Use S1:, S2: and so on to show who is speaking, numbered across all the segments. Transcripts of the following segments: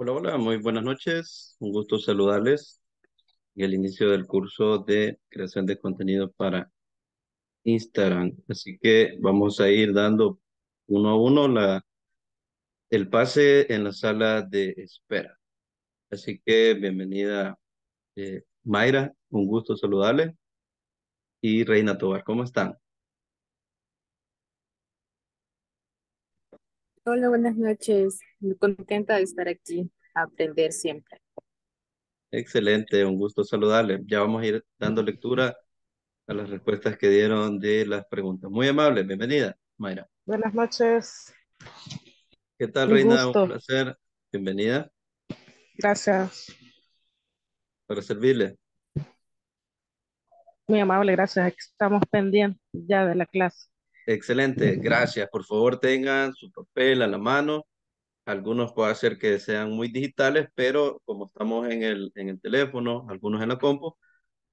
S1: Hola, hola, muy buenas noches. Un gusto saludarles y el inicio del curso de creación de contenido para Instagram. Así que vamos a ir dando uno a uno la, el pase en la sala de espera. Así que bienvenida eh, Mayra, un gusto saludarle. Y Reina Tobar, ¿cómo están?
S2: Hola, buenas noches. Muy contenta de estar aquí, a aprender siempre.
S1: Excelente, un gusto saludarle. Ya vamos a ir dando lectura a las respuestas que dieron de las preguntas. Muy amable, bienvenida, Mayra.
S2: Buenas noches.
S1: ¿Qué tal, Reina? Un placer. Bienvenida.
S2: Gracias.
S1: Para servirle.
S2: Muy amable, gracias. Estamos pendientes ya de la clase.
S1: Excelente, gracias. Por favor, tengan su papel a la mano. Algunos puede ser que sean muy digitales, pero como estamos en el, en el teléfono, algunos en la compu,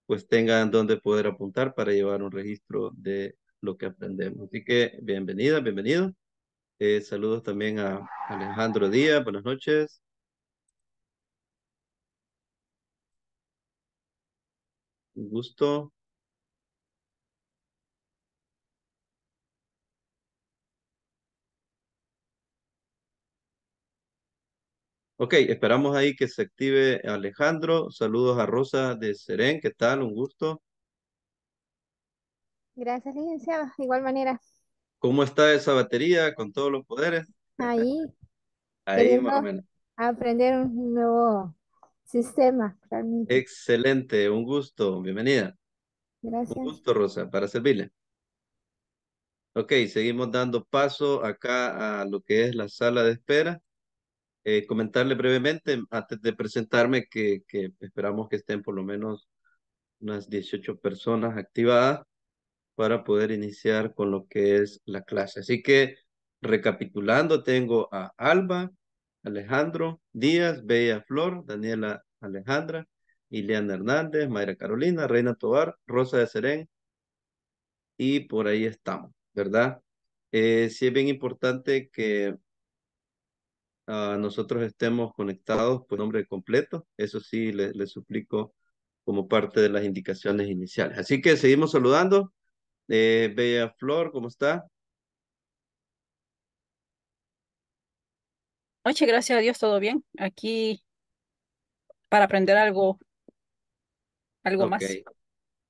S1: pues tengan donde poder apuntar para llevar un registro de lo que aprendemos. Así que bienvenida, bienvenido. Eh, saludos también a Alejandro Díaz, buenas noches. Un gusto. Ok, esperamos ahí que se active Alejandro. Saludos a Rosa de Serén. ¿Qué tal? Un gusto.
S3: Gracias, licenciado. De igual manera.
S1: ¿Cómo está esa batería con todos los poderes?
S3: Ahí. ahí más o menos. Aprender un nuevo sistema.
S1: Excelente, un gusto. Bienvenida. Gracias. Un gusto, Rosa, para servirle. Ok, seguimos dando paso acá a lo que es la sala de espera. Eh, comentarle brevemente, antes de presentarme, que, que, esperamos que estén por lo menos unas 18 personas activadas para poder iniciar con lo que es la clase. Así que, recapitulando, tengo a Alba, Alejandro Díaz, Bella Flor, Daniela Alejandra, Ileana Hernández, Mayra Carolina, Reina Tobar, Rosa de Serén, y por ahí estamos, ¿verdad? Eh, sí es bien importante que nosotros estemos conectados por nombre completo. Eso sí, les le suplico como parte de las indicaciones iniciales. Así que seguimos saludando. Eh, Bella Flor, ¿cómo está?
S2: Noche, gracias a Dios, todo bien. Aquí
S4: para aprender algo, algo más.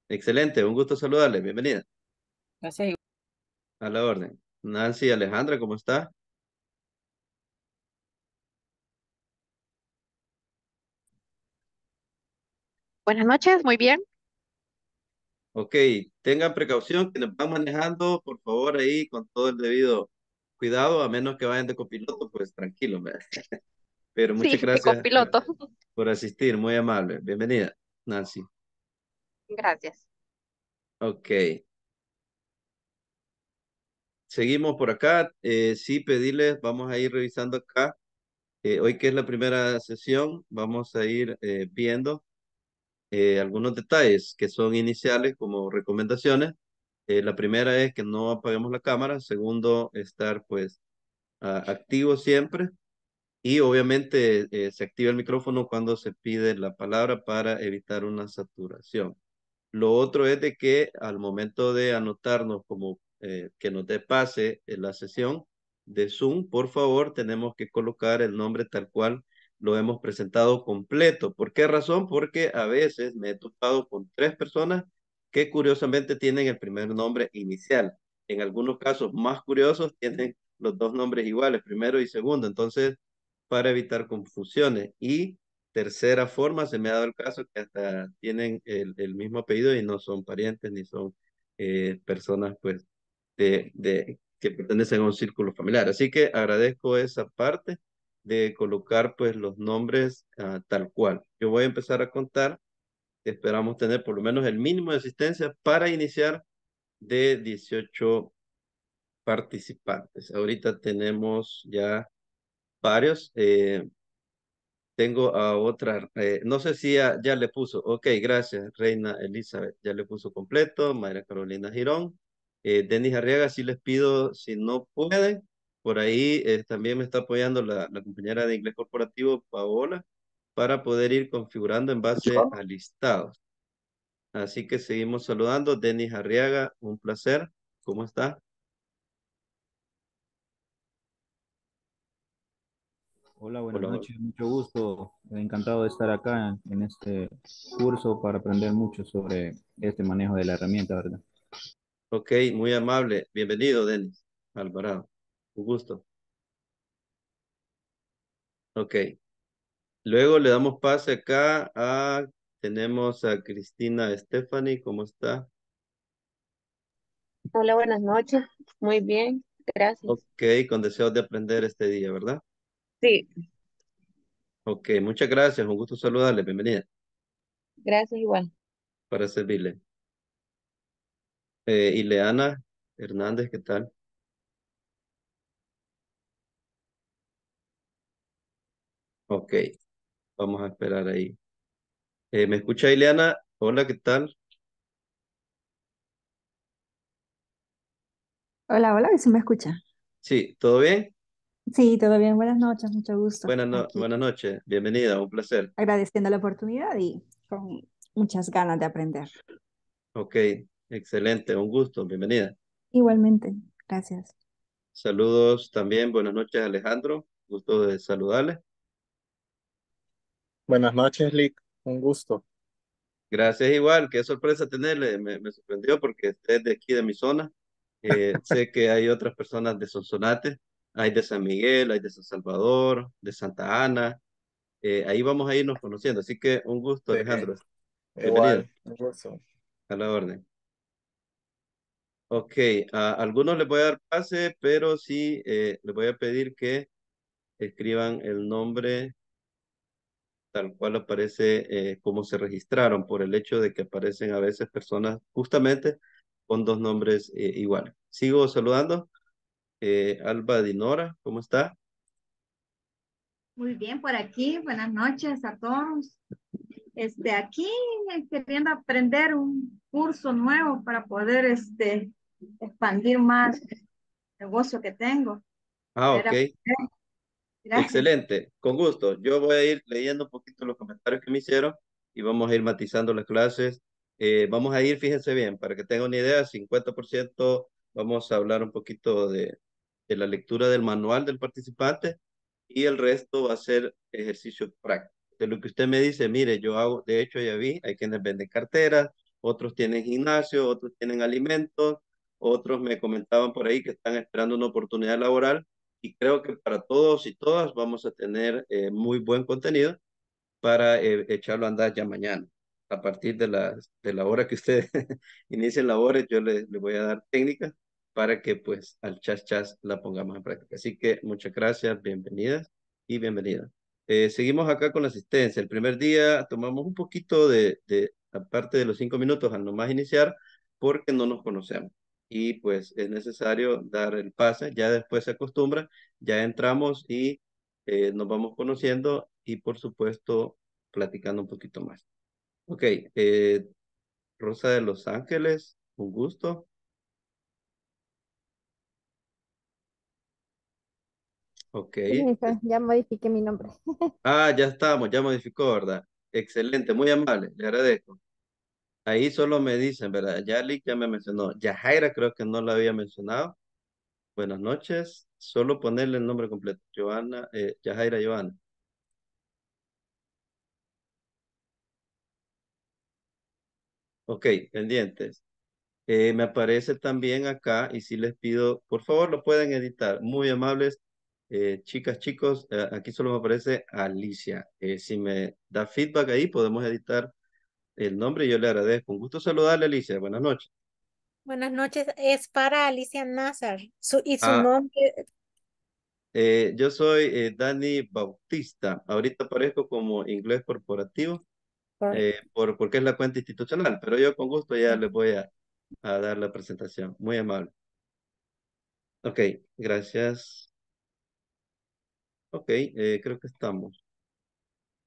S1: Excelente, un gusto saludarle. Bienvenida. Gracias. A la orden. Nancy Alejandra, ¿cómo está?
S3: Buenas noches, muy bien.
S1: Ok, tengan precaución que nos van manejando, por favor, ahí con todo el debido cuidado, a menos que vayan de copiloto, pues tranquilo. Pero muchas gracias Por, asistir, muy amable. Bienvenida, Nancy. Gracias. Ok. Seguimos por acá. Eh, sí, pedirles, vamos a ir revisando acá. Eh, hoy que es la primera sesión, vamos a ir eh, viendo eh, algunos detalles que son iniciales como recomendaciones. Eh, la primera es que no apaguemos la cámara. Segundo, estar pues activo siempre. Y obviamente eh, se activa el micrófono cuando se pide la palabra para evitar una saturación. Lo otro es de que al momento de anotarnos como que nos dé pase en la sesión de Zoom, por favor, tenemos que colocar el nombre tal cual lo hemos presentado completo. ¿Por qué razón? Porque a veces me he topado con tres personas que curiosamente tienen el primer nombre inicial. En algunos casos más curiosos tienen los dos nombres iguales, primero y segundo. Entonces, para evitar confusiones. Y tercera forma, se me ha dado el caso que hasta tienen el, mismo apellido y no son parientes ni son eh, personas pues de, que pertenecen a un círculo familiar. Así que agradezco esa parte de colocar pues los nombres ah, tal cual. Yo voy a empezar a contar, esperamos tener por lo menos el mínimo de asistencia para iniciar de 18 participantes. Ahorita tenemos ya varios. Eh, tengo a otra, eh, no sé si ya, le puso, ok, gracias, Reina Elizabeth, ya le puso completo, María Carolina Girón, eh, Denis Arriaga, si les pido, si no pueden, por ahí eh, también me está apoyando la, compañera de inglés corporativo, Paola, para poder ir configurando en base a listados. Así que seguimos saludando. Denis Arriaga, un placer. ¿Cómo está? Hola, buenas noches. Mucho gusto. Encantado de estar acá en, este curso para aprender mucho sobre este manejo de la herramienta, ¿verdad? Ok, muy amable. Bienvenido, Denis Alvarado un gusto. Ok. Luego le damos pase acá a, tenemos a Cristina Stephanie, ¿cómo está?
S4: Hola, buenas noches. Muy bien, gracias.
S1: Ok, con deseos de aprender este día, ¿verdad? Sí. Ok, muchas gracias, un gusto saludarle, bienvenida.
S4: Gracias igual.
S1: Para servirle. Eh, Ileana Hernández, ¿qué tal? Ok, vamos a esperar ahí. Eh, ¿Me escucha Ileana? Hola, ¿qué tal?
S2: Hola, hola, ¿sí me escucha?
S1: Sí, ¿todo bien?
S2: Sí, todo bien. Buenas noches, mucho gusto.
S1: Buenas, buenas noches, bienvenida, un placer.
S2: Agradeciendo la oportunidad y con muchas ganas de aprender.
S1: Ok, excelente, un gusto, bienvenida.
S2: Igualmente, gracias.
S1: Saludos también, buenas noches Alejandro, gusto de saludarle.
S3: Buenas noches, Lick. Un gusto.
S1: Gracias igual, qué sorpresa tenerle, me, sorprendió porque usted es de aquí de mi zona. Eh, sé que hay otras personas de Sonsonate, hay de San Miguel, hay de San Salvador, de Santa Ana. Eh, ahí vamos a irnos conociendo, así que un gusto, Alejandro. Igual. un A la orden. Ok, a algunos les voy a dar pase, pero sí eh, les voy a pedir que escriban el nombre tal cual aparece eh, como se registraron, por el hecho de que aparecen a veces personas justamente con dos nombres eh, iguales. Sigo saludando. Eh, Alba Dinora, ¿cómo está?
S4: Muy bien, por aquí. Buenas noches a todos. Este, aquí queriendo aprender un curso nuevo para poder este, expandir más el negocio que tengo. Ah, ok. Excelente,
S1: con gusto. Yo voy a ir leyendo un poquito los comentarios que me hicieron y vamos a ir matizando las clases. Eh, vamos a ir, fíjense bien, para que tengan una idea, 50% vamos a hablar un poquito de, de la lectura del manual del participante y el resto va a ser ejercicio práctico, De lo que usted me dice, mire, yo hago, de hecho ya vi, hay quienes venden carteras, otros tienen gimnasio, otros tienen alimentos, otros me comentaban por ahí que están esperando una oportunidad laboral y creo que para todos y todas vamos a tener eh, muy buen contenido para eh, echarlo a andar ya mañana. A partir de la, de la hora que ustedes inicien labores, yo le, voy a dar técnica para que pues al chas chas la pongamos en práctica. Así que muchas gracias, bienvenidas y bienvenidas. Eh, seguimos acá con la asistencia. El primer día tomamos un poquito de, de la parte de los cinco minutos al nomás iniciar porque no nos conocemos y pues es necesario dar el pase, ya después se acostumbra, ya entramos y eh, nos vamos conociendo y por supuesto platicando un poquito más. Ok, eh, Rosa de Los Ángeles, un gusto. Ok.
S2: Ya modifiqué mi nombre.
S1: ah, ya estamos, ya modificó, ¿verdad? Excelente, muy amable, le agradezco. Ahí solo me dicen, ¿verdad? Yali ya me mencionó. Yajaira creo que no la había mencionado. Buenas noches. Solo ponerle el nombre completo. Joana, eh, Yajaira Joana. Ok, pendientes. Eh, me aparece también acá y si les pido, por favor, lo pueden editar. Muy amables, eh, chicas, chicos, eh, aquí solo me aparece Alicia. si me da feedback ahí, podemos editar el nombre, yo le agradezco. Un gusto saludarle, Alicia. Buenas noches.
S3: Buenas noches. Es para Alicia Nazar. Su, ¿Y su ah. nombre?
S1: Eh, yo soy eh, Dani Bautista. Ahorita aparezco como inglés corporativo eh, porque es la cuenta institucional, pero yo con gusto ya les voy a, a dar la presentación. Muy amable. Ok, gracias. Ok, creo que estamos.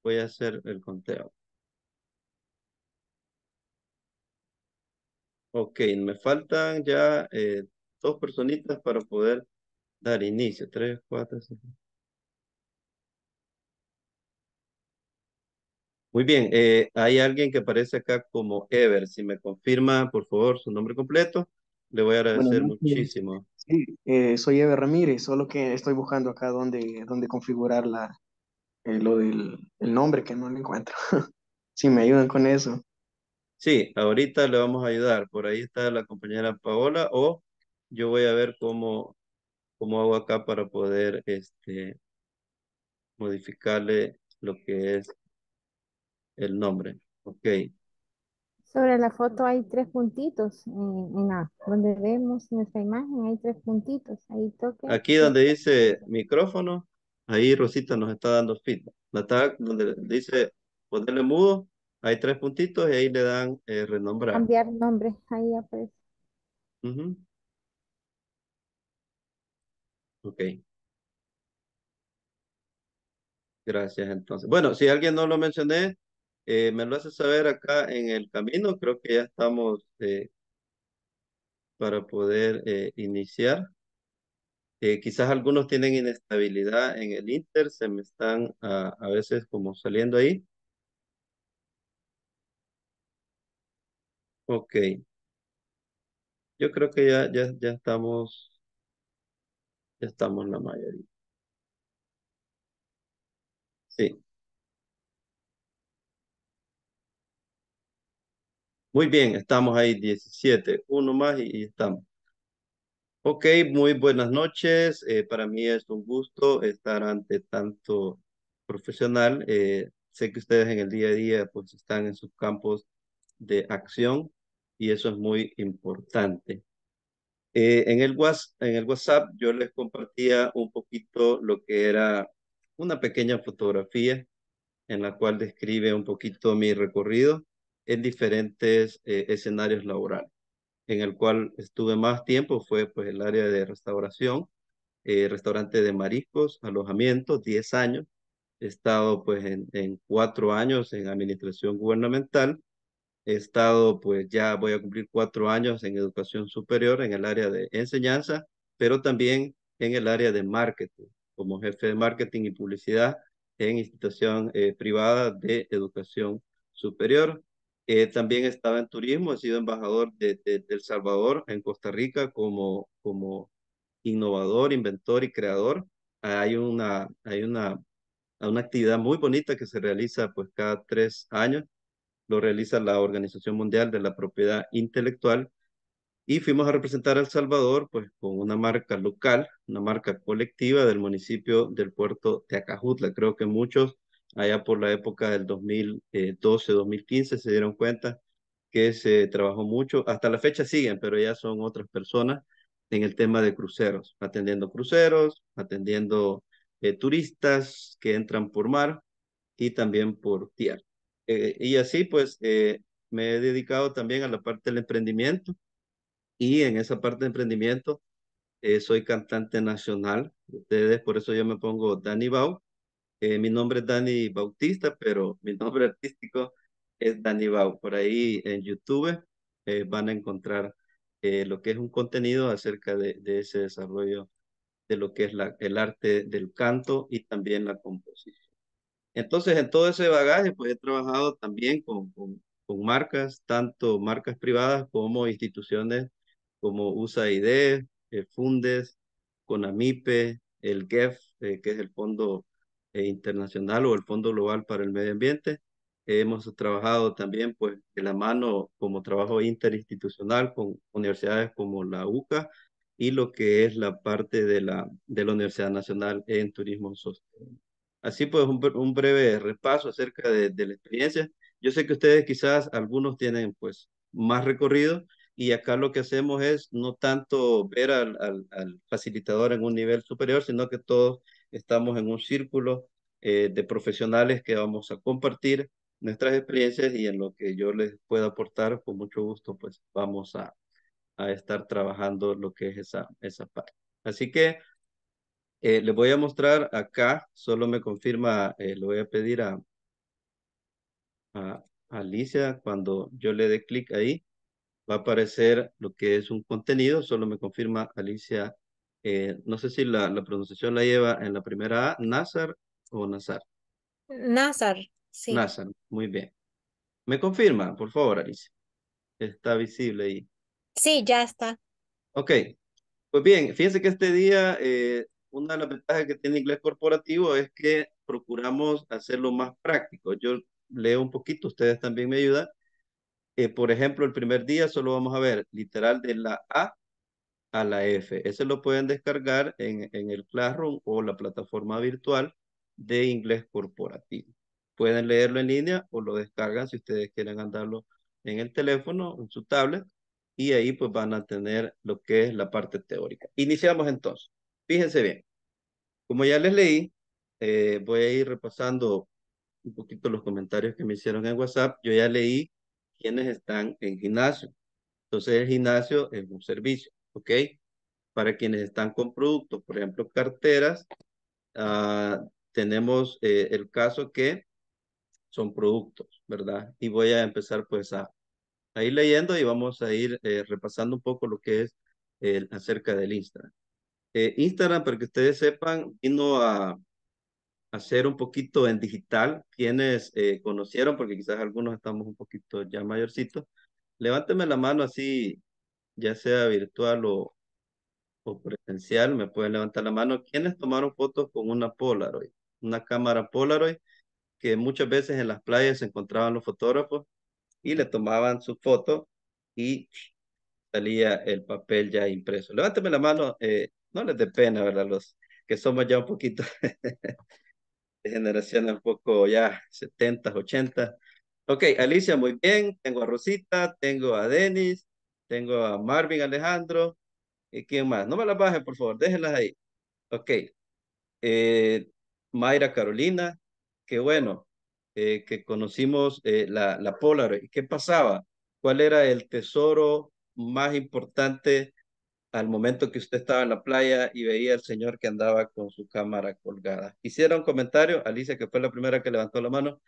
S1: Voy a hacer el conteo. Ok, me faltan ya eh, dos personitas para poder dar inicio. Tres, cuatro, cinco. Muy bien, eh, hay alguien que aparece acá como Ever. Si me confirma, por favor, su nombre completo, le voy a agradecer muchísimo.
S3: Sí, eh, soy Ever Ramírez, solo que estoy buscando acá dónde, dónde configurar lo del el nombre que no lo encuentro. si me ayudan con eso.
S1: Sí, ahorita le vamos a ayudar. Por ahí está la compañera Paola o yo voy a ver cómo, cómo hago acá para poder este, modificarle lo que es el nombre. Ok.
S3: Sobre la foto hay tres puntitos. En, donde vemos nuestra imagen hay tres puntitos. Ahí
S2: Aquí donde
S1: dice micrófono, ahí Rosita nos está dando feedback. La tag donde dice ponerle mudo, hay tres puntitos y ahí le dan eh, renombrar. Cambiar
S3: nombre, ahí aparece.
S1: Ok. Gracias, entonces. Bueno, si alguien no lo mencioné, eh, me lo hace saber acá en el camino. Creo que ya estamos eh, para poder iniciar. quizás algunos tienen inestabilidad en el Inter, se me están ah, a veces como saliendo ahí. Ok. Yo creo que ya, ya, ya estamos, ya estamos la mayoría. Sí. Muy bien, estamos ahí 17, uno más y, estamos. Ok, muy buenas noches. Eh, para mí es un gusto estar ante tanto profesional. Eh, sé que ustedes en el día a día pues están en sus campos de acción y eso es muy importante. Eh, en, el WhatsApp, yo les compartía un poquito lo que era una pequeña fotografía en la cual describe un poquito mi recorrido en diferentes eh, escenarios laborales. En el cual estuve más tiempo fue pues el área de restauración, eh, restaurante de mariscos, alojamiento, 10 años. He estado pues en, en cuatro años en administración gubernamental He estado, pues ya voy a cumplir cuatro años en educación superior en el área de enseñanza, pero también en el área de marketing, como jefe de marketing y publicidad en institución eh, privada de educación superior. Eh, también estaba en turismo, he sido embajador de, El Salvador en Costa Rica como, como innovador, inventor y creador. Hay una, hay una, una actividad muy bonita que se realiza pues cada tres años lo realiza la Organización Mundial de la Propiedad Intelectual y fuimos a representar a El Salvador pues con una marca local, una marca colectiva del municipio del puerto de Acajutla. Creo que muchos allá por la época del 2012-2015 se dieron cuenta que se trabajó mucho. Hasta la fecha siguen, pero ya son otras personas en el tema de cruceros, atendiendo cruceros, atendiendo eh, turistas que entran por mar y también por tierra. Eh, y así pues eh, me he dedicado también a la parte del emprendimiento y en esa parte de emprendimiento eh, soy cantante nacional. Ustedes, por eso yo me pongo Dani Bau. mi nombre es Dani Bautista, pero mi nombre artístico es Dani Bau. Por ahí en YouTube van a encontrar lo que es un contenido acerca de, ese desarrollo de lo que es el arte del canto y también la composición. Entonces, en todo ese bagaje, pues he trabajado también con, con, marcas, tanto marcas privadas como instituciones como USAID, eh, Fundes, CONAMIPE, el GEF, eh, que es el Fondo eh, Internacional o el Fondo Global para el Medio Ambiente. hemos trabajado también pues de la mano como trabajo interinstitucional con universidades como la UCA y lo que es la parte de la, de la Universidad Nacional en Turismo Sostenible. Así pues, un, breve repaso acerca de, la experiencia. Yo sé que ustedes quizás algunos tienen pues más recorrido y acá lo que hacemos es no tanto ver al, facilitador en un nivel superior, sino que todos estamos en un círculo eh, de profesionales que vamos a compartir nuestras experiencias y en lo que yo les pueda aportar, con mucho gusto, pues vamos a, estar trabajando lo que es esa parte. Así que eh, le voy a mostrar acá, solo me confirma, eh, le voy a pedir a, Alicia, cuando yo le dé clic ahí, va a aparecer lo que es un contenido, solo me confirma Alicia, eh, no sé si la, la, pronunciación la lleva en la primera A, Nazar o Nazar.
S3: Nazar, sí. Nazar,
S1: muy bien. ¿Me confirma, por favor, Alicia? Está visible ahí.
S3: Sí, ya está.
S1: Ok, pues bien, fíjense que este día una de las ventajas que tiene inglés corporativo es que procuramos hacerlo más práctico. Yo leo un poquito, ustedes también me ayudan. Eh, por ejemplo, el primer día solo vamos a ver literal de la A a la F. Ese lo pueden descargar en, en el Classroom o la plataforma virtual de inglés corporativo. Pueden leerlo en línea o lo descargan si ustedes quieren andarlo en el teléfono, en su tablet, y ahí pues van a tener lo que es la parte teórica. Iniciamos entonces. Fíjense bien, como ya les leí, eh, voy a ir repasando un poquito los comentarios que me hicieron en WhatsApp. Yo ya leí quienes están en gimnasio. Entonces el gimnasio es un servicio, ¿ok? Para quienes están con productos, por ejemplo, carteras, ah, tenemos eh, el caso que son productos, ¿verdad? Y voy a empezar pues a, ir leyendo y vamos a ir eh, repasando un poco lo que es acerca del Instagram. Eh, Instagram, para que ustedes sepan, vino a, hacer un poquito en digital. Quienes eh, conocieron, porque quizás algunos estamos un poquito ya mayorcitos, levánteme la mano así, ya sea virtual o, o presencial, me pueden levantar la mano. ¿Quiénes tomaron fotos con una Polaroid? Una cámara Polaroid que muchas veces en las playas se encontraban los fotógrafos y le tomaban su foto y salía el papel ya impreso. Levánteme la mano, eh, no les dé pena, ¿verdad? Los que somos ya un poquito de generación un poco ya 70, 80. Ok, Alicia, muy bien. Tengo a Rosita, tengo a Denis, tengo a Marvin Alejandro. ¿Y quién más? No me las bajen, por favor, déjenlas ahí. Ok. Eh, Mayra Carolina, qué bueno eh, que conocimos eh, la, la Polaroid. ¿Qué pasaba? ¿Cuál era el tesoro más importante al momento que usted estaba en la playa y veía al señor que andaba con su cámara colgada. Hiciera un comentario, Alicia, que fue la primera que levantó la mano.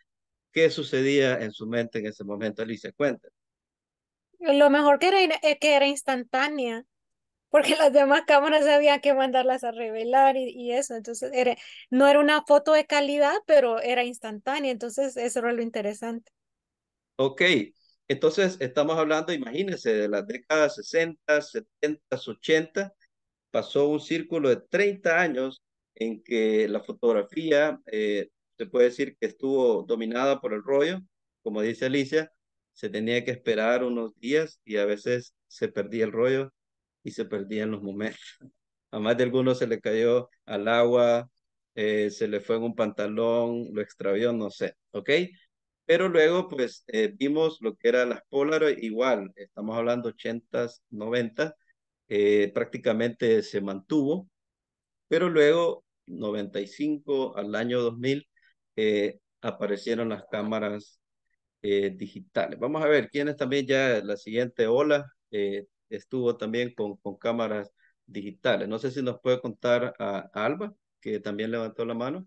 S1: ¿Qué sucedía en su mente en ese momento, Alicia? Cuéntame.
S3: Lo mejor que era, eh, que era instantánea, porque las demás cámaras había que mandarlas a revelar y, eso. Entonces, era, no era una foto de calidad, pero era instantánea. Entonces, eso era lo interesante.
S1: Ok, entonces, estamos hablando, imagínense, de las décadas 60, 70, 80, pasó un círculo de 30 años en que la fotografía, eh, se puede decir que estuvo dominada por el rollo, como dice Alicia, se tenía que esperar unos días y a veces se perdía el rollo y se perdían los momentos. A más de algunos se le cayó al agua, eh, se le fue en un pantalón, lo extravió, no sé, ¿ok? Pero luego, pues, eh, vimos lo que eran las Polaroid, igual, estamos hablando 80s, 90 eh, prácticamente se mantuvo, pero luego, 95 al año 2000, eh, aparecieron las cámaras eh, digitales. Vamos a ver quiénes también ya la siguiente ola estuvo también con, con cámaras digitales. No sé si nos puede contar a, Alba, que también levantó la mano.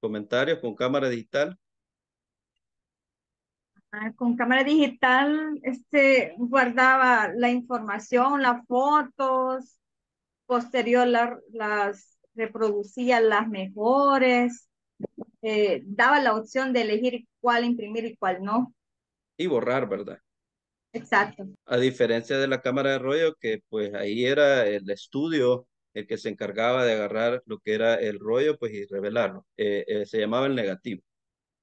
S1: Comentarios con cámara digital.
S4: Ah, con cámara digital este, guardaba la información, las fotos, posterior las reproducía las mejores, eh, daba la opción de elegir cuál imprimir y cuál no.
S1: Y borrar, ¿verdad? Exacto. A diferencia de la cámara de rollo, que pues ahí era el estudio el que se encargaba de agarrar lo que era el rollo pues y revelarlo. Eh, eh, se llamaba el negativo.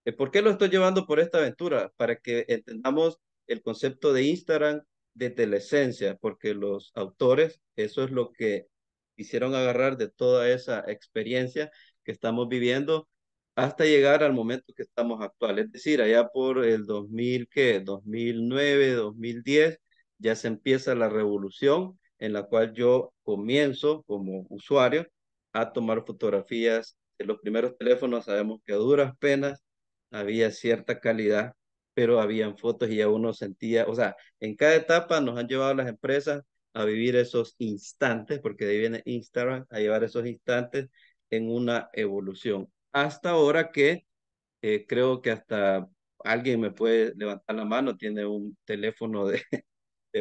S1: Eh, ¿Por qué lo estoy llevando por esta aventura? Para que entendamos el concepto de Instagram desde la esencia, porque los autores, eso es lo que hicieron agarrar de toda esa experiencia que estamos viviendo hasta llegar al momento que estamos actual. Es decir, allá por el 2000, ¿qué? 2009, 2010, ya se empieza la revolución en la cual yo comienzo como usuario a tomar fotografías de los primeros teléfonos. Sabemos que a duras penas había cierta calidad, pero habían fotos y ya uno sentía, o sea, en cada etapa nos han llevado las empresas a vivir esos instantes, porque de ahí viene Instagram, a llevar esos instantes en una evolución. Hasta ahora que eh, creo que hasta alguien me puede levantar la mano, tiene un teléfono de,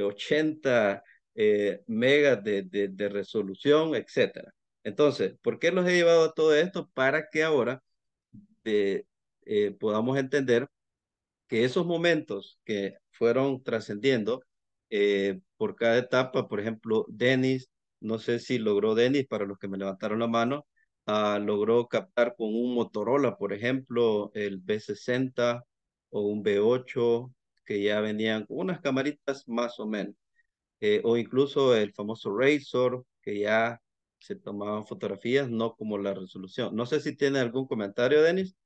S1: 80 eh, megas de, de, resolución, etcétera. Entonces, ¿por qué los he llevado a todo esto? Para que ahora de, eh, podamos entender que esos momentos que fueron trascendiendo eh, por cada etapa, por ejemplo, Denis, no sé si logró Denis, para los que me levantaron la mano, ah, logró captar con un Motorola, por ejemplo, el B60 o un B8, que ya venían unas camaritas más o menos, eh, o incluso el famoso Razor, que ya se tomaban fotografías, no como la resolución. No sé si tiene algún comentario, Denis.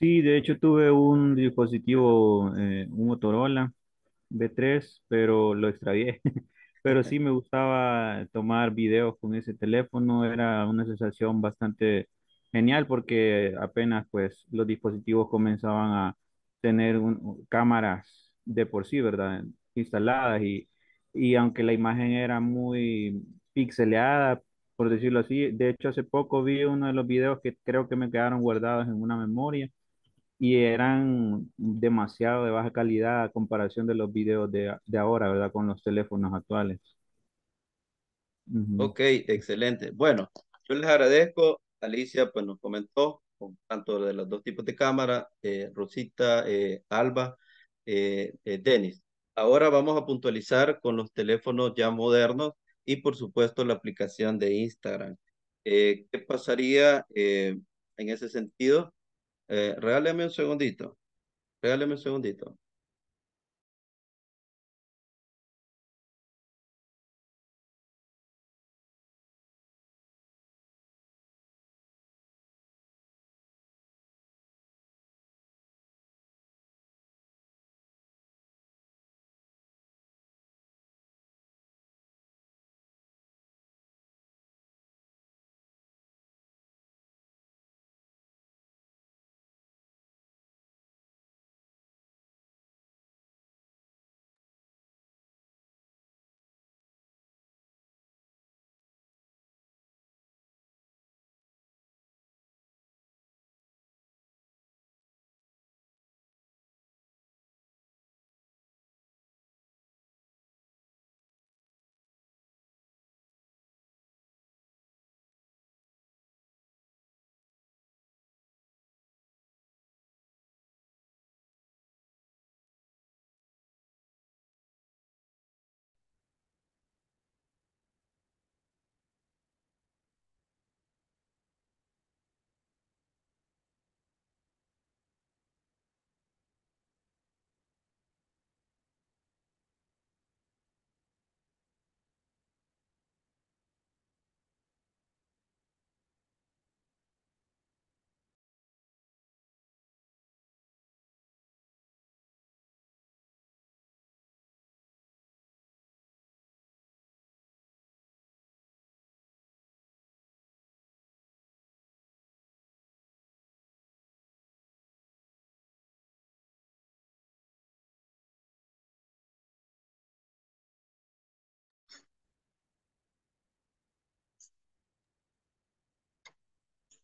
S1: Sí, de hecho tuve un dispositivo, eh, un Motorola B3, pero lo extravié. Pero sí me gustaba tomar videos con ese teléfono, era una sensación bastante genial porque apenas pues los dispositivos comenzaban a tener un- cámaras de por sí, ¿verdad? Instaladas y, y aunque la imagen era muy pixeleada, por decirlo así, de hecho hace poco vi uno de los videos que creo que me quedaron guardados en una memoria y eran demasiado de baja calidad a comparación de los videos de, ahora, ¿verdad? Con los teléfonos actuales. Ok, excelente. Bueno, yo les agradezco. Alicia pues nos comentó con tanto de los dos tipos de cámara, eh, Rosita, eh, Alba, eh, Denis. Ahora vamos a puntualizar con los teléfonos ya modernos y por supuesto la aplicación de Instagram. ¿Qué pasaría en ese sentido? Eh, regáleme un segundito. Regáleme un segundito.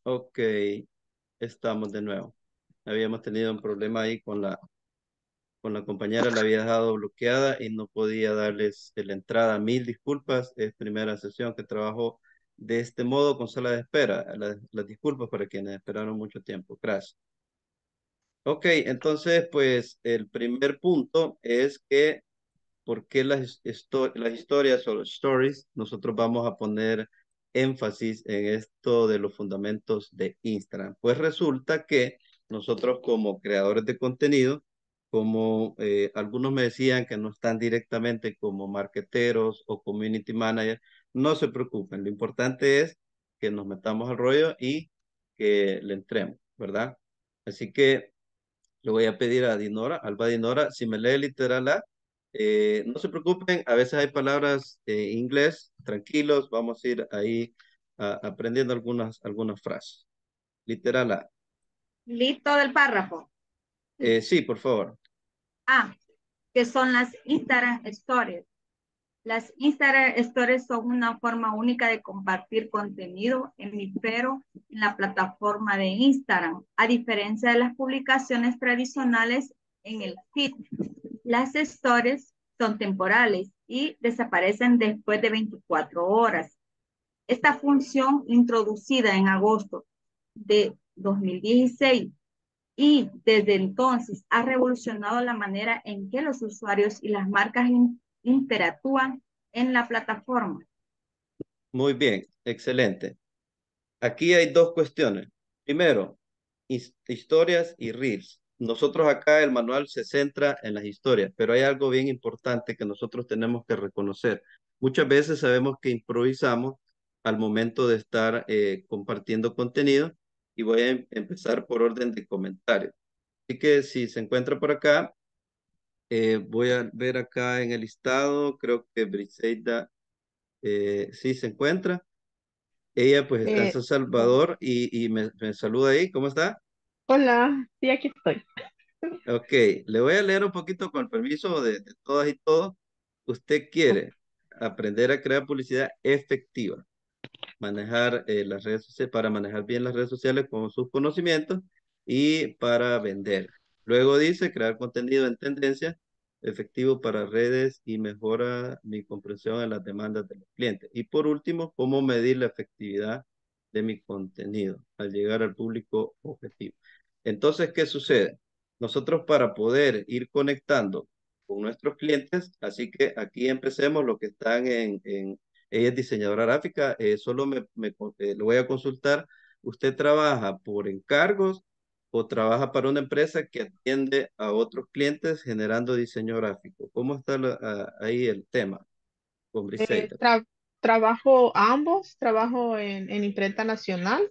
S1: Ok, estamos de nuevo. Habíamos tenido un problema ahí con la, con la compañera, la había dejado bloqueada y no podía darles la entrada. Mil disculpas, es primera sesión que trabajo de este modo con sala de espera. Las, disculpas para quienes esperaron mucho tiempo. Gracias. Ok, entonces, pues el primer punto es que, ¿por qué las, las historias o stories? Nosotros vamos a poner énfasis en esto de los fundamentos de Instagram? Pues resulta que nosotros como creadores de contenido, como eh, algunos me decían que no están directamente como marketeros o community managers, no se preocupen, lo importante es que nos metamos al rollo y que le entremos, ¿verdad? Así que le voy a pedir a Dinora, Alba Dinora, si me lee literal A. Eh, no se preocupen, a veces hay palabras en eh, inglés, tranquilos, vamos a ir ahí ah, aprendiendo algunas, algunas frases. Literal A.
S4: ¿Listo del párrafo?
S1: Eh, sí, por favor.
S4: Ah, que son las Instagram Stories. Las Instagram Stories son una forma única de compartir contenido en mi pero en la plataforma de Instagram. A diferencia de las publicaciones tradicionales, en el kit, Las historias son temporales y desaparecen después de 24 horas. Esta función introducida en agosto de 2016 y desde entonces ha revolucionado la manera en que los usuarios y las marcas interactúan en la plataforma.
S1: Muy bien, excelente. Aquí hay dos cuestiones. Primero, historias y reels nosotros acá el manual se centra en las historias, pero hay algo bien importante que nosotros tenemos que reconocer. Muchas veces sabemos que improvisamos al momento de estar eh, compartiendo contenido y voy a em-, empezar por orden de comentarios. Así que si se encuentra por acá, eh, voy a ver acá en el listado, creo que Briseida eh, sí se encuentra. Ella pues está en San Salvador y, me saluda ahí. ¿Cómo está?
S3: Hola,
S4: sí, aquí estoy.
S1: Ok, le voy a leer un poquito con el permiso de, todas y todos. Usted quiere aprender a crear publicidad efectiva, manejar eh, las redes sociales, para manejar bien las redes sociales con sus conocimientos y para vender. Luego dice crear contenido en tendencia efectivo para redes y mejora mi comprensión de las demandas de los clientes. Y por último, cómo medir la efectividad de mi contenido al llegar al público objetivo. Entonces, ¿qué sucede? Nosotros para poder ir conectando con nuestros clientes, así que aquí empecemos lo que están en, en ella es diseñadora gráfica, eh, solo me, eh, lo voy a consultar, ¿usted trabaja por encargos o trabaja para una empresa que atiende a otros clientes generando diseño gráfico? ¿Cómo está ah, ahí el tema? Con eh,
S4: trabajo ambos, trabajo
S3: en, en Imprenta Nacional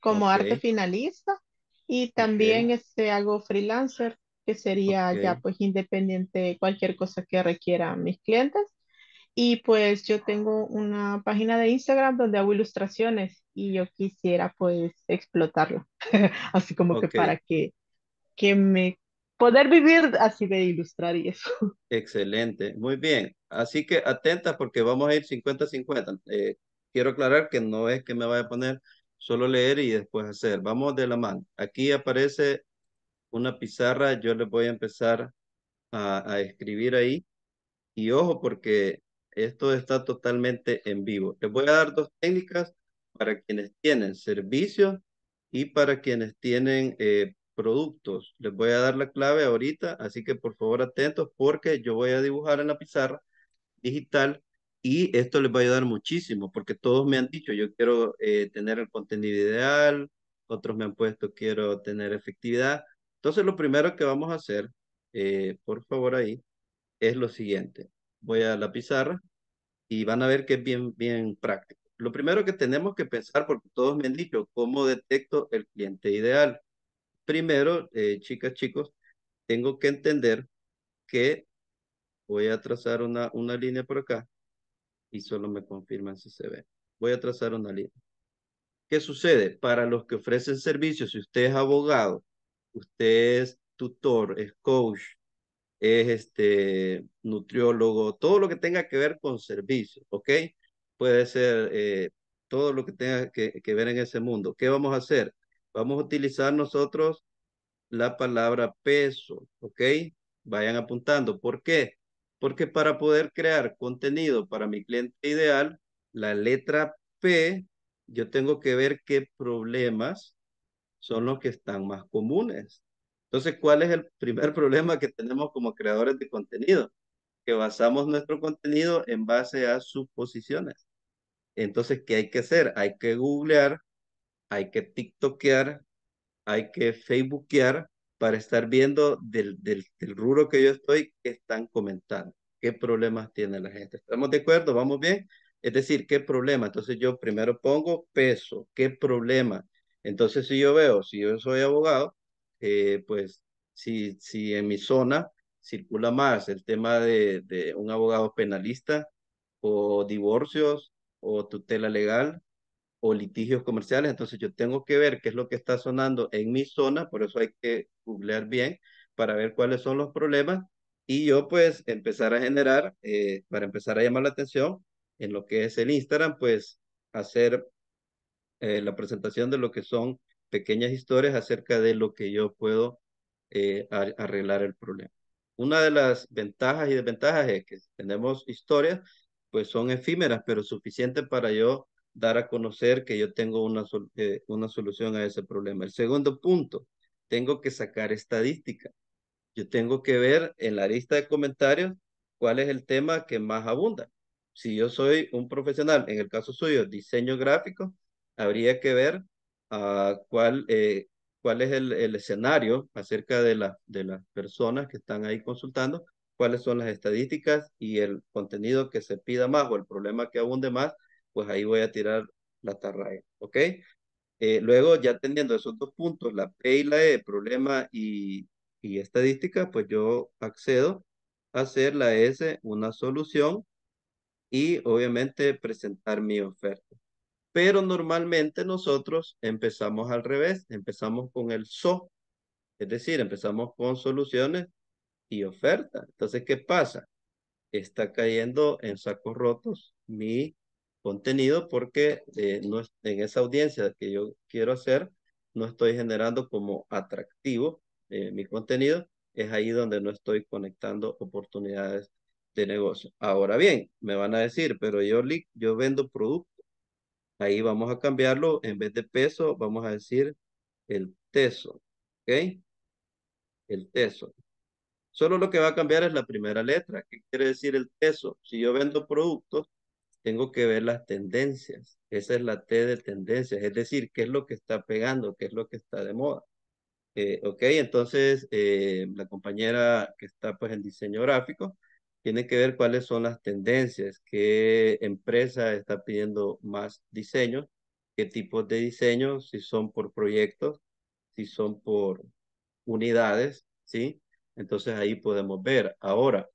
S3: como arte finalista y también este, hago freelancer, que sería ya pues independiente cualquier cosa que requiera mis clientes. Y pues yo tengo una página de Instagram donde hago ilustraciones y yo quisiera pues explotarlo.
S1: así como que para
S3: que,
S4: que me poder vivir así de ilustrar y eso.
S1: Excelente, muy bien. Así que atenta porque vamos a ir 50-50. Eh, quiero aclarar que no es que me vaya a poner solo leer y después hacer. Vamos de la mano. Aquí aparece una pizarra, yo les voy a empezar a, escribir ahí. Y ojo, porque esto está totalmente en vivo. Les voy a dar dos técnicas para quienes tienen servicios y para quienes tienen eh, productos. Les voy a dar la clave ahorita, así que por favor atentos porque yo voy a dibujar en la pizarra digital y esto les va a ayudar muchísimo porque todos me han dicho, yo quiero eh, tener el contenido ideal, otros me han puesto, quiero tener efectividad. Entonces, lo primero que vamos a hacer, eh, por favor ahí, es lo siguiente. Voy a la pizarra y van a ver que es bien, bien práctico. Lo primero que tenemos que pensar, porque todos me han dicho, ¿cómo detecto el cliente ideal? Primero, eh, chicas, chicos, tengo que entender que voy a trazar una, una línea por acá y solo me confirman si se ve. Voy a trazar una línea. ¿Qué sucede? Para los que ofrecen servicios, si usted es abogado, usted es tutor, es coach, es este nutriólogo, todo lo que tenga que ver con servicios, ¿ok? Puede ser eh, todo lo que tenga que, ver en ese mundo. ¿Qué vamos a hacer? Vamos a utilizar nosotros la palabra peso, ¿ok? Vayan apuntando. ¿Por qué? Porque para poder crear contenido para mi cliente ideal, la letra P, yo tengo que ver qué problemas son los que están más comunes. Entonces, ¿cuál es el primer problema que tenemos como creadores de contenido? Que basamos nuestro contenido en base a suposiciones. Entonces, ¿qué hay que hacer? Hay que googlear, hay que tiktokear, hay que facebookear para estar viendo del, del, rubro que yo estoy, qué están comentando, qué problemas tiene la gente. ¿Estamos de acuerdo? ¿Vamos bien? Es decir, ¿qué problema? Entonces yo primero pongo peso, ¿qué problema? Entonces si yo veo, si yo soy abogado, eh, pues si, si en mi zona circula más el tema de un abogado penalista o divorcios o tutela legal o litigios comerciales, entonces yo tengo que ver qué es lo que está sonando en mi zona, por eso hay que googlear bien para ver cuáles son los problemas y yo pues empezar a generar, eh, para empezar a llamar la atención en lo que es el Instagram, pues hacer eh, la presentación de lo que son pequeñas historias acerca de lo que yo puedo eh, arreglar el problema. Una de las ventajas y desventajas es que tenemos historias, pues son efímeras, pero suficientes para yo dar a conocer que yo tengo una, eh, una solución a ese problema. El segundo punto, tengo que sacar estadística. Yo tengo que ver en la lista de comentarios cuál es el tema que más abunda. Si yo soy un profesional, en el caso suyo, diseño gráfico, habría que ver ah, eh, cuál, es el, escenario acerca de, la, de las personas que están ahí consultando, cuáles son las estadísticas y el contenido que se pida más o el problema que abunde más pues ahí voy a tirar la tarraya, ¿ok? Eh, luego, ya teniendo esos dos puntos, la P y la E, problema y, y estadística, pues yo accedo a hacer la S una solución y obviamente presentar mi oferta. Pero normalmente nosotros empezamos al revés, empezamos con el SO, es decir, empezamos con soluciones y oferta. Entonces, ¿qué pasa? Está cayendo en sacos rotos mi contenido porque eh, no, en esa audiencia que yo quiero hacer, no estoy generando como atractivo eh, mi contenido. Es ahí donde no estoy conectando oportunidades de negocio. Ahora bien, me van a decir, pero yo, yo vendo producto. Ahí vamos a cambiarlo, en vez de peso, vamos a decir el peso, ¿ok? El peso. Solo lo que va a cambiar es la primera letra. ¿Qué quiere decir el peso? Si yo vendo productos, tengo que ver las tendencias. Esa es la T de tendencias, es decir, qué es lo que está pegando, qué es lo que está de moda. Eh, ok, entonces eh, la compañera que está pues en diseño gráfico tiene que ver cuáles son las tendencias, qué empresa está pidiendo más diseño? qué tipos de diseño? si son por proyectos, si son por unidades, ¿sí? Entonces ahí podemos ver. Ahora,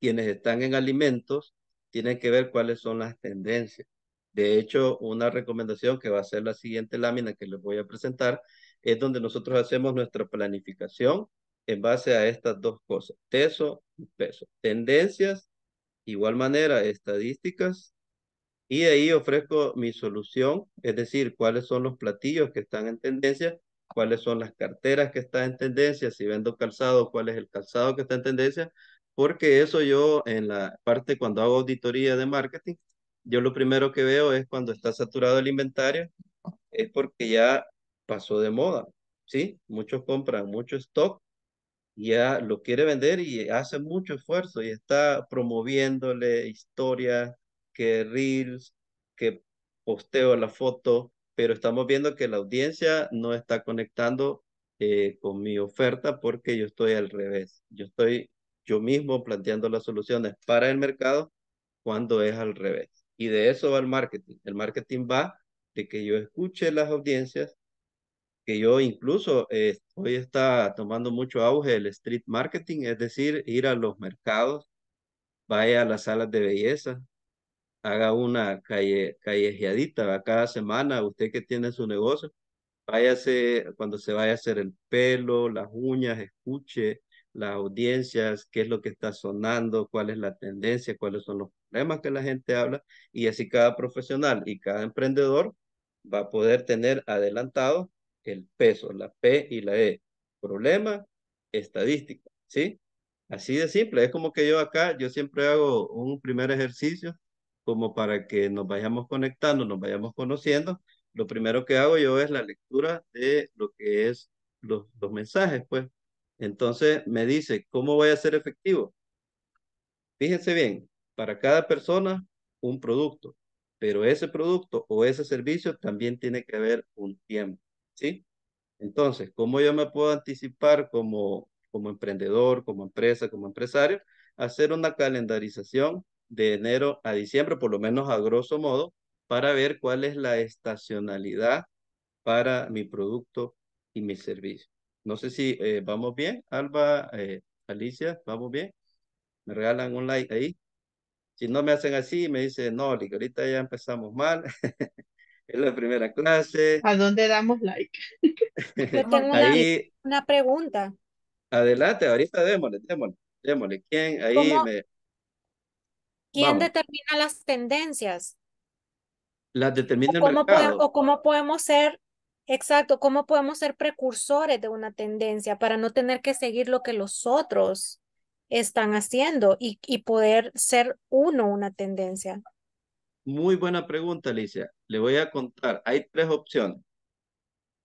S1: quienes están en alimentos, tienen que ver cuáles son las tendencias. De hecho, una recomendación que va a ser la siguiente lámina que les voy a presentar es donde nosotros hacemos nuestra planificación en base a estas dos cosas, peso y peso. Tendencias, igual manera, estadísticas, y de ahí ofrezco mi solución, es decir, cuáles son los platillos que están en tendencia, cuáles son las carteras que están en tendencia, si vendo calzado, cuál es el calzado que está en tendencia, porque eso yo en la parte cuando hago auditoría de marketing, yo lo primero que veo es cuando está saturado el inventario, es porque ya pasó de moda, ¿sí? Muchos compran mucho stock, ya lo quiere vender y hace mucho esfuerzo y está promoviéndole historias, que reels, que posteo la foto, pero estamos viendo que la audiencia no está conectando eh, con mi oferta porque yo estoy al revés. Yo estoy yo mismo planteando las soluciones para el mercado cuando es al revés. Y de eso va el marketing. El marketing va de que yo escuche las audiencias, que yo incluso eh, hoy está tomando mucho auge el street marketing, es decir, ir a los mercados, vaya a las salas de belleza, haga una calle, callejeadita cada semana, usted que tiene su negocio, váyase, cuando se vaya a hacer el pelo, las uñas, escuche las audiencias, qué es lo que está sonando, cuál es la tendencia, cuáles son los problemas que la gente habla, y así cada profesional y cada emprendedor va a poder tener adelantado el peso, la P y la E, problema, estadística, ¿sí? Así de simple, es como que yo acá, yo siempre hago un primer ejercicio como para que nos vayamos conectando, nos vayamos conociendo. Lo primero que hago yo es la lectura de lo que es los, los mensajes, pues, entonces me dice, ¿cómo voy a ser efectivo? Fíjense bien, para cada persona un producto, pero ese producto o ese servicio también tiene que haber un tiempo, ¿sí? Entonces, ¿cómo yo me puedo anticipar como, como emprendedor, como empresa, como empresario? Hacer una calendarización de enero a diciembre, por lo menos a grosso modo, para ver cuál es la estacionalidad para mi producto y mi servicio. No sé si eh, vamos bien, Alba, eh, Alicia, vamos bien. Me regalan un like ahí. Si no me hacen así, me dicen, no, ahorita ya empezamos mal. es la primera clase. ¿A
S3: dónde damos like?
S1: Yo tengo
S3: una, pregunta.
S1: Adelante, ahorita démosle, démosle, démosle. ¿Quién ahí me...
S3: ¿Quién determina las tendencias?
S1: Las determina el mercado. ¿O
S3: cómo podemos ser Exacto, ¿cómo podemos ser precursores de una tendencia para no tener que seguir lo que los otros están haciendo y, y poder ser uno una tendencia?
S1: Muy buena pregunta, Alicia. Le voy a contar. Hay tres opciones.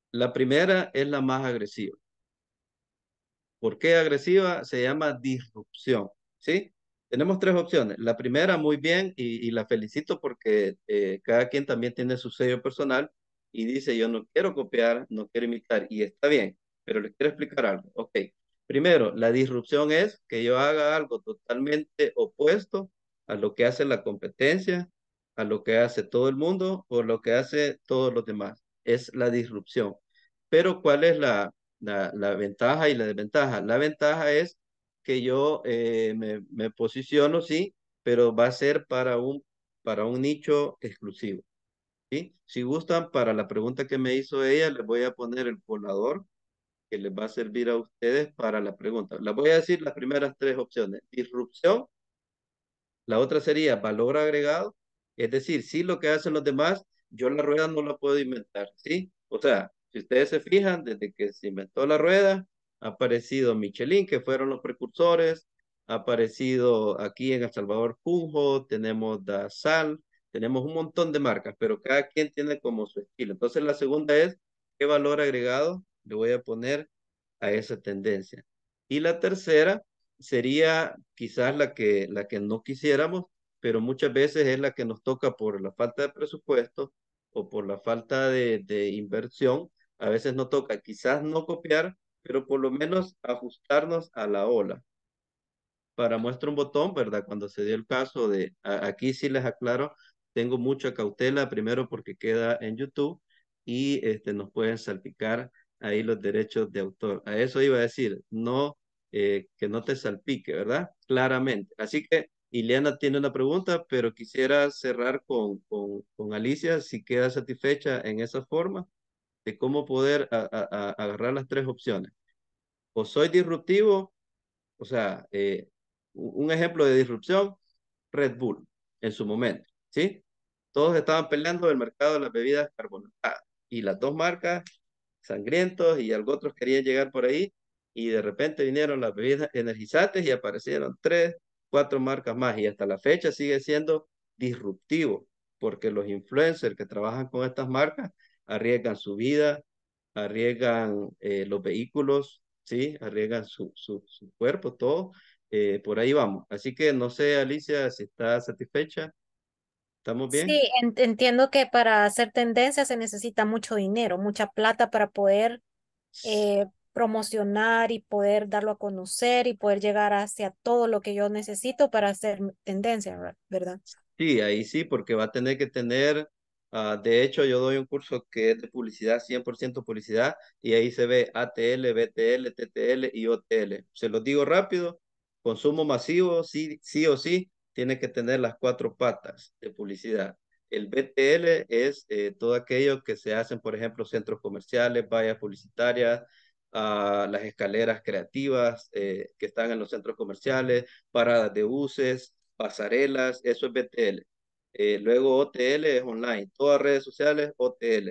S1: La primera es la más agresiva. ¿Por qué agresiva? Se llama disrupción, ¿sí? Tenemos tres opciones. La primera, muy bien, y, la felicito porque eh, cada quien también tiene su sello personal, y dice yo no quiero copiar, no quiero imitar y está bien, pero les quiero explicar algo. Ok, primero, la disrupción es que yo haga algo totalmente opuesto a lo que hace la competencia, a lo que hace todo el mundo o lo que hace todos los demás. Es la disrupción. Pero ¿cuál es la, la, ventaja y la desventaja? La ventaja es que yo eh, me, me, posiciono, sí, pero va a ser para un, para un nicho exclusivo. Si gustan, para la pregunta que me hizo ella, les voy a poner el colador que les va a servir a ustedes para la pregunta. Les voy a decir las primeras tres opciones. Disrupción. La otra sería valor agregado. Es decir, si lo que hacen los demás, yo la rueda no la puedo inventar, ¿sí? O sea, si ustedes se fijan, desde que se inventó la rueda, ha aparecido Michelin, que fueron los precursores, ha aparecido aquí en El Salvador Punjo, tenemos sal tenemos un montón de marcas, pero cada quien tiene como su estilo. Entonces la segunda es, ¿qué valor agregado le voy a poner a esa tendencia? Y la tercera sería quizás la que, la que no quisiéramos, pero muchas veces es la que nos toca por la falta de presupuesto o por la falta de, inversión. A veces nos toca quizás no copiar, pero por lo menos ajustarnos a la ola. Para muestra un botón, ¿verdad? Cuando se dio el caso de, aquí sí les aclaro, tengo mucha cautela, primero porque queda en YouTube y este, nos pueden salpicar ahí los derechos de autor. A eso iba a decir, no, eh, que no te salpique, ¿verdad? Claramente. Así que Ileana tiene una pregunta, pero quisiera cerrar con, con, con Alicia, si queda satisfecha en esa forma de cómo poder agarrar las tres opciones. O soy disruptivo, o sea, eh, un ejemplo de disrupción, Red Bull en su momento, ¿sí? todos estaban peleando el mercado de las bebidas carbonatadas. Y las dos marcas, sangrientos y algo otros querían llegar por ahí. Y de repente vinieron las bebidas energizantes y aparecieron tres, cuatro marcas más. Y hasta la fecha sigue siendo disruptivo, porque los influencers que trabajan con estas marcas arriesgan su vida, arriesgan eh, los vehículos, ¿sí? arriesgan su, su, cuerpo, todo. Eh, por ahí vamos. Así que no sé, Alicia, si está satisfecha. ¿Estamos bien? Sí,
S3: entiendo que para hacer tendencia se necesita mucho dinero, mucha plata para poder eh, promocionar y poder darlo a conocer y poder llegar hacia todo lo que yo necesito para hacer tendencia, ¿verdad?
S1: Sí, ahí sí, porque va a tener que tener, ah, de hecho yo doy un curso que es de publicidad, 100% publicidad, y ahí se ve ATL, BTL, TTL y OTL. Se los digo rápido, consumo masivo, sí, sí o sí, tiene que tener las cuatro patas de publicidad. El BTL es eh, todo aquello que se hacen, por ejemplo, centros comerciales, vallas publicitarias, ah, las escaleras creativas eh, que están en los centros comerciales, paradas de buses, pasarelas, eso es BTL. Eh, luego OTL es online, todas redes sociales OTL.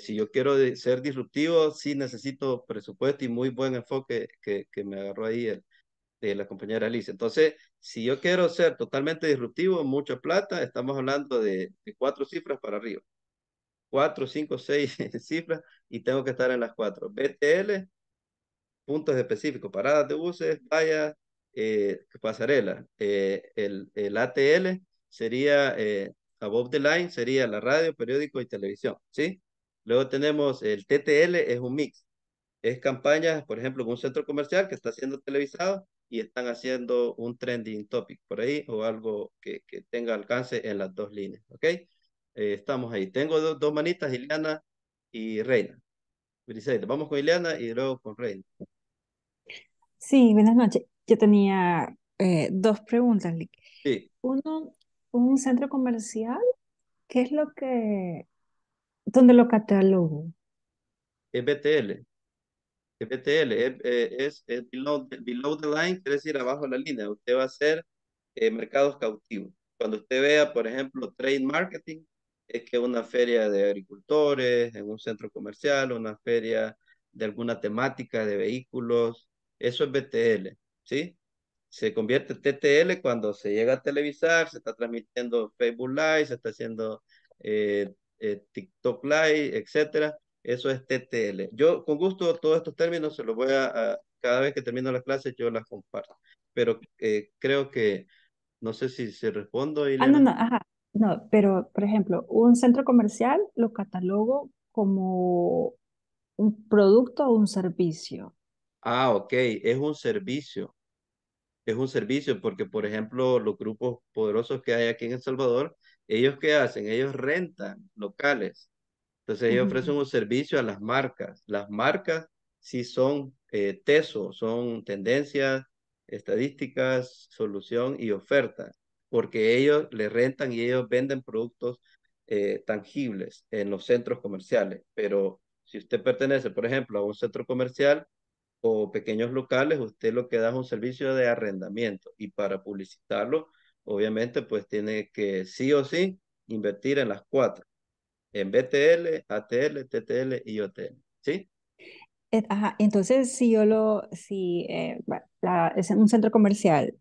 S1: si yo quiero ser disruptivo, sí necesito presupuesto y muy buen enfoque que, me agarró ahí la compañera Alicia. Entonces, si yo quiero ser totalmente disruptivo, mucha plata, estamos hablando de, cuatro cifras para arriba. Cuatro, cinco, seis cifras y tengo que estar en las cuatro. BTL, puntos específicos, paradas de buses, vallas, eh, pasarelas. Eh, el, el, ATL sería, eh, above the line, sería la radio, periódico y televisión, ¿sí? Luego tenemos el TTL, es un mix. Es campañas, por ejemplo, con un centro comercial que está siendo televisado y están haciendo un trending topic por ahí o algo que, tenga alcance en las dos líneas, ¿ok? Eh, estamos ahí. Tengo dos manitas, Ileana y Reina. vamos con Ileana y luego con Reina.
S2: Sí, buenas noches. Yo tenía eh, dos preguntas, Sí. Uno, un centro comercial, ¿qué es lo que, dónde lo catalogo?
S1: en BTL eh, eh, es, below, the line, quiere decir abajo de la línea. Usted va a hacer eh, mercados cautivos. Cuando usted vea, por ejemplo, trade marketing, es que una feria de agricultores, en un centro comercial, una feria de alguna temática de vehículos, eso es BTL, ¿sí? Se convierte en TTL cuando se llega a televisar, se está transmitiendo Facebook Live, se está haciendo TikTok Live, etcétera. Eso es TTL. Yo con gusto todos estos términos se los voy a, cada vez que termino las clases yo las comparto. Pero eh, creo que, no sé si se respondo. Y ah, no, no,
S2: ajá. No, pero por ejemplo, un centro comercial lo catalogo como un producto o un servicio.
S1: Ah, ok, es un servicio. Es un servicio porque, por ejemplo, los grupos poderosos que hay aquí en El Salvador, ellos qué hacen? Ellos rentan locales entonces ellos ofrecen un servicio a las marcas. Las marcas sí son eh, TESO, son tendencias, estadísticas, solución y oferta, porque ellos le rentan y ellos venden productos eh, tangibles en los centros comerciales. Pero si usted pertenece, por ejemplo, a un centro comercial o pequeños locales, usted lo que da es un servicio de arrendamiento y para publicitarlo, obviamente, pues tiene que sí o sí invertir en las cuatro en BTL, ATL, TTL y OTL, ¿sí?
S2: Eh, ajá, entonces si yo lo, si eh, es un centro comercial,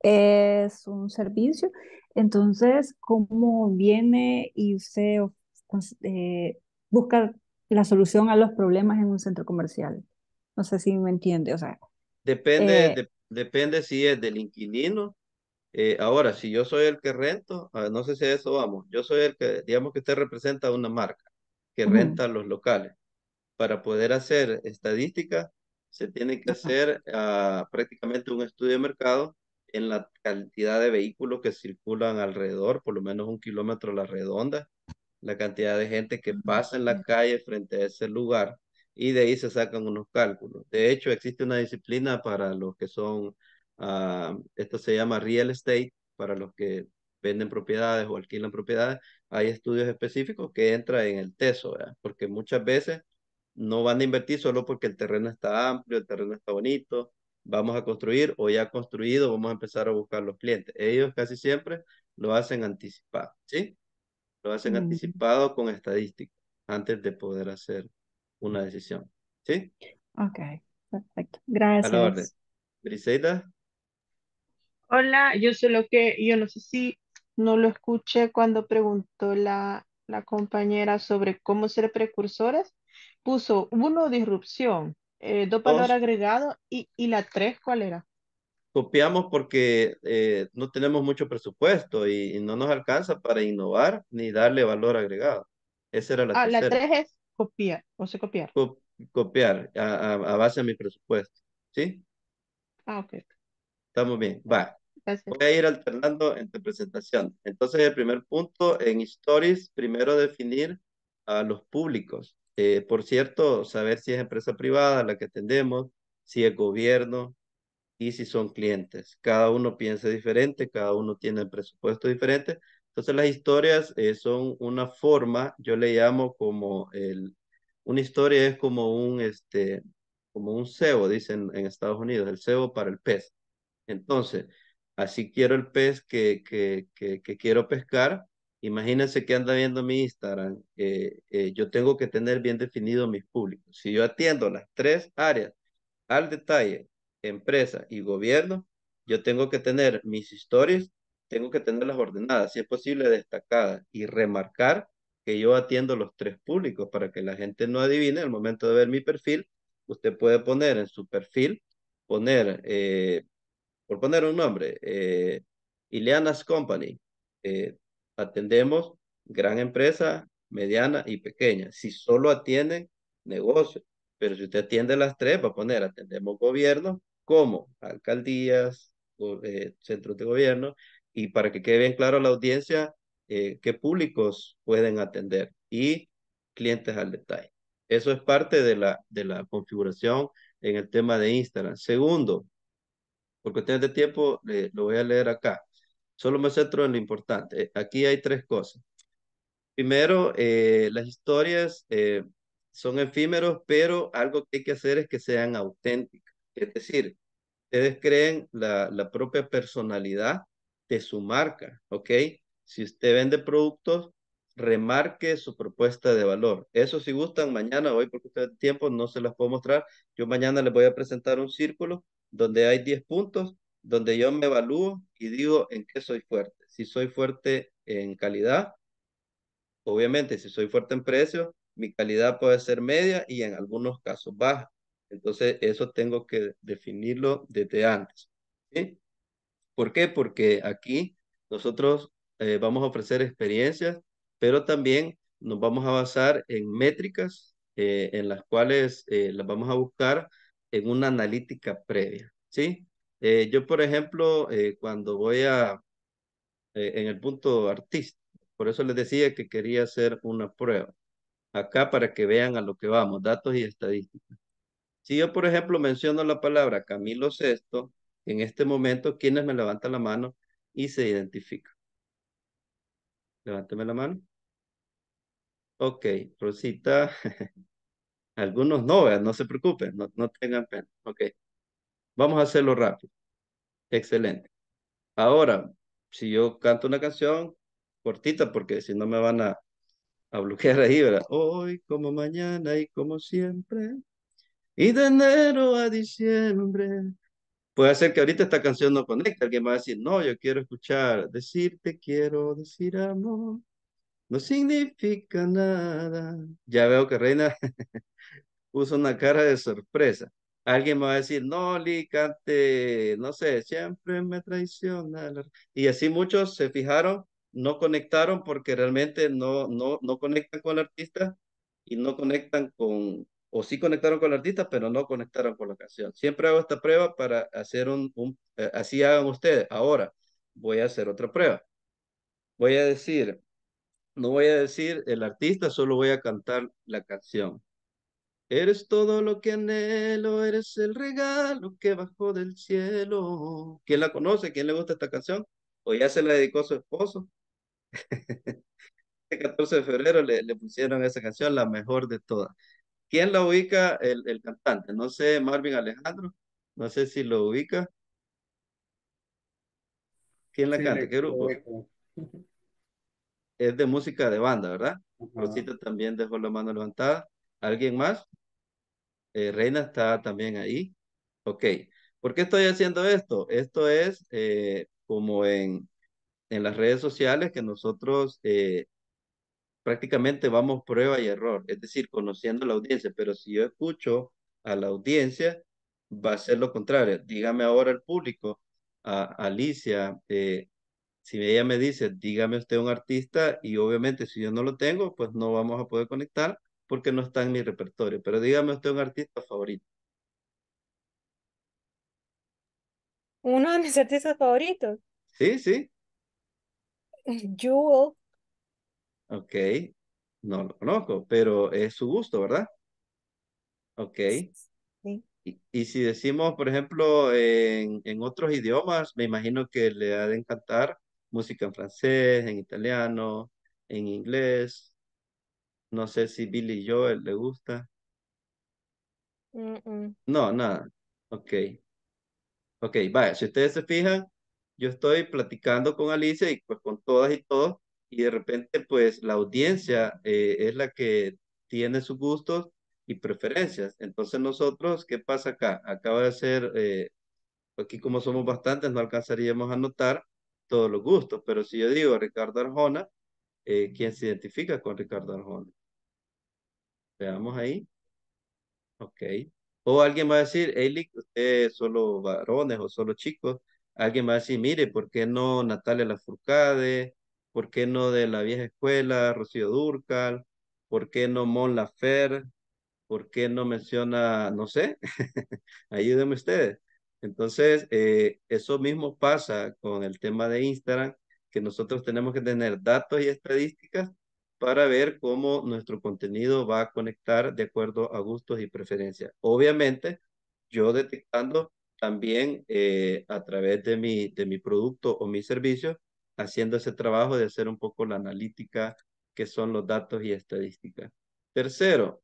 S2: es un servicio, entonces cómo viene y usted eh, busca la solución a los problemas en un centro comercial. No sé si me entiende, o sea.
S1: Depende, depende si es del inquilino eh, ahora, si yo soy el que rento, ah, no sé si eso vamos, yo soy el que, digamos que usted representa una marca que renta los locales. Para poder hacer estadística, se tiene que hacer ah, prácticamente un estudio de mercado en la cantidad de vehículos que circulan alrededor, por lo menos un kilómetro a la redonda, la cantidad de gente que ah, pasa en la calle frente a ese lugar, y de ahí se sacan unos cálculos. De hecho, existe una disciplina para los que son Ah, esto se llama real estate para los que venden propiedades o alquilan propiedades. Hay estudios específicos que entran en el TESO, ¿verdad? porque muchas veces no van a invertir solo porque el terreno está amplio, el terreno está bonito, vamos a construir o ya construido, vamos a empezar a buscar los clientes. Ellos casi siempre lo hacen anticipado, ¿sí? Lo hacen mm. anticipado con estadísticas antes de poder hacer una decisión, ¿sí?
S2: Ok,
S3: perfecto. Gracias.
S2: A la
S1: orden.
S3: Hola, yo solo que yo no sé si no lo escuché cuando preguntó la, compañera sobre cómo ser precursores. Puso uno, disrupción, eh, dos valor agregado y, y la tres, ¿cuál era?
S1: Copiamos porque eh, no tenemos mucho presupuesto y, no nos alcanza para innovar ni darle valor agregado. Esa era la ah, La tres
S3: es copiar, o sea, copiar.
S1: copiar a, a, a base de mi presupuesto, ¿sí? Ah, ok. Estamos bien, va. Voy a ir alternando entre presentación. Entonces, el primer punto en Stories, primero definir a los públicos. Eh, por cierto, saber si es empresa privada la que atendemos, si es gobierno y si son clientes. Cada uno piensa diferente, cada uno tiene un presupuesto diferente. Entonces las historias eh, son una forma, yo le llamo como el, una historia es como un, este, como un cebo, dicen en Estados Unidos, el cebo para el pez. Entonces, así quiero el pez que, que, quiero pescar. Imagínense que anda viendo mi Instagram. Eh, yo tengo que tener bien definido mis públicos. Si yo atiendo las tres áreas al detalle, empresa y gobierno, yo tengo que tener mis historias, tengo que tenerlas ordenadas, si es posible destacadas y remarcar que yo atiendo los tres públicos para que la gente no adivine al momento de ver mi perfil. Usted puede poner en su perfil, poner eh, por poner un nombre, eh, Ileana's Company, eh, atendemos gran empresa, mediana y pequeña, si solo atienden negocios, pero si usted atiende las tres, va a poner, atendemos gobierno como alcaldías, eh, centros de gobierno, y para que quede bien claro a la audiencia, qué públicos pueden atender y clientes al detalle. Eso es parte de la, de la configuración en el tema de Instagram. Segundo, porque cuestiones de tiempo, lo voy a leer acá. Solo me centro en lo importante. Aquí hay tres cosas. Primero, eh, las historias eh, son efímeros, pero algo que hay que hacer es que sean auténticas. Es decir, ustedes creen la, la propia personalidad de su marca, ¿ok? Si usted vende productos, remarque su propuesta de valor. Eso si gustan, mañana, hoy porque ustedes tiempo no se las puedo mostrar, yo mañana les voy a presentar un círculo donde hay 10 puntos, donde yo me evalúo y digo en qué soy fuerte. Si soy fuerte en calidad, obviamente si soy fuerte en precio, mi calidad puede ser media y en algunos casos baja. Entonces, eso tengo que definirlo desde antes. ¿Por qué? Porque aquí nosotros eh, vamos a ofrecer experiencias, pero también nos vamos a basar en métricas eh, en las cuales eh, las vamos a buscar en una analítica previa, ¿sí? Eh, yo, por ejemplo, eh, cuando voy a, eh, en el punto artista, por eso les decía que quería hacer una prueba. Acá para que vean a lo que vamos, datos y estadísticas. Si yo, por ejemplo, menciono la palabra Camilo Sexto, en este momento, ¿quiénes me levantan la mano y se identifican? Levánteme la mano. Ok, Rosita. Algunos no, no se preocupen, no, no tengan pena. Ok, vamos a hacerlo rápido. Excelente. Ahora, si yo canto una canción cortita, porque si no me van a, a bloquear ahí, ¿verdad? Hoy como mañana y como siempre, y de enero a diciembre. Puede ser que ahorita esta canción no conecte, alguien va a decir, no, yo quiero escuchar, decirte quiero decir amor. No significa nada. Ya veo que Reina puso una cara de sorpresa. Alguien me va a decir, no, Licante, no sé, siempre me traiciona. Y así muchos se fijaron, no conectaron porque realmente no, no, no conectan con el artista y no conectan con, o sí conectaron con el artista, pero no conectaron con la canción. Siempre hago esta prueba para hacer un, eh, así hagan ustedes. Ahora voy a hacer otra prueba. Voy a decir, no voy a decir el artista, solo voy a cantar la canción. Eres todo lo que anhelo, eres el regalo que bajó del cielo. ¿Quién la conoce? ¿Quién le gusta esta canción? ¿O ya se la dedicó a su esposo? el este 14 de febrero le, pusieron esa canción, la mejor de todas. ¿Quién la ubica? El, cantante. No sé, Marvin Alejandro. No sé si lo ubica. ¿Quién la canta? ¿Qué grupo? es de música de banda, ¿verdad? Rosita también dejó la mano levantada. ¿Alguien más? Eh, Reina está también ahí. Ok. ¿Por qué estoy haciendo esto? Esto es eh, como en, en las redes sociales que nosotros eh, prácticamente vamos prueba y error, es decir, conociendo la audiencia, pero si yo escucho a la audiencia, va a ser lo contrario. Dígame ahora el público, a Alicia, si ella me dice, dígame usted un artista, y obviamente si yo no lo tengo, pues no vamos a poder conectar porque no está en mi repertorio, pero dígame usted un artista favorito.
S3: Uno de mis artistas favoritos.
S1: Sí, sí.
S3: Jewel.
S1: Ok, no lo conozco, pero es su gusto, ¿verdad? Ok. Y, si decimos, por ejemplo, en, en otros idiomas, me imagino que le ha de encantar música en francés, en italiano, en inglés. No sé si Billy Joel le gusta.
S4: No,
S1: nada. Ok. Ok, vaya, si ustedes se fijan, yo estoy platicando con Alicia y pues con todas y todos, y de repente pues la audiencia eh, es la que tiene sus gustos y preferencias. Entonces nosotros, ¿qué pasa acá? Acaba de ser, eh, aquí como somos bastantes, no alcanzaríamos a notar todos los gustos, pero si yo digo Ricardo Arjona, eh, ¿quién se identifica con Ricardo Arjona? Veamos ahí. Ok. O alguien va a decir, usted solo varones o solo chicos. Alguien va a decir, mire, ¿por qué no Natalia Lafourcade? ¿Por qué no de la vieja escuela, Rocío Durcal? ¿Por qué no Mon Lafer? ¿Por qué no menciona, no sé? Ayúdenme ustedes. Entonces, eh, eso mismo pasa con el tema de Instagram, que nosotros tenemos que tener datos y estadísticas para ver cómo nuestro contenido va a conectar de acuerdo a gustos y preferencias. Obviamente, yo detectando también eh, a través de mi, de mi producto o mi servicio, haciendo ese trabajo de hacer un poco la analítica que son los datos y estadísticas. Tercero,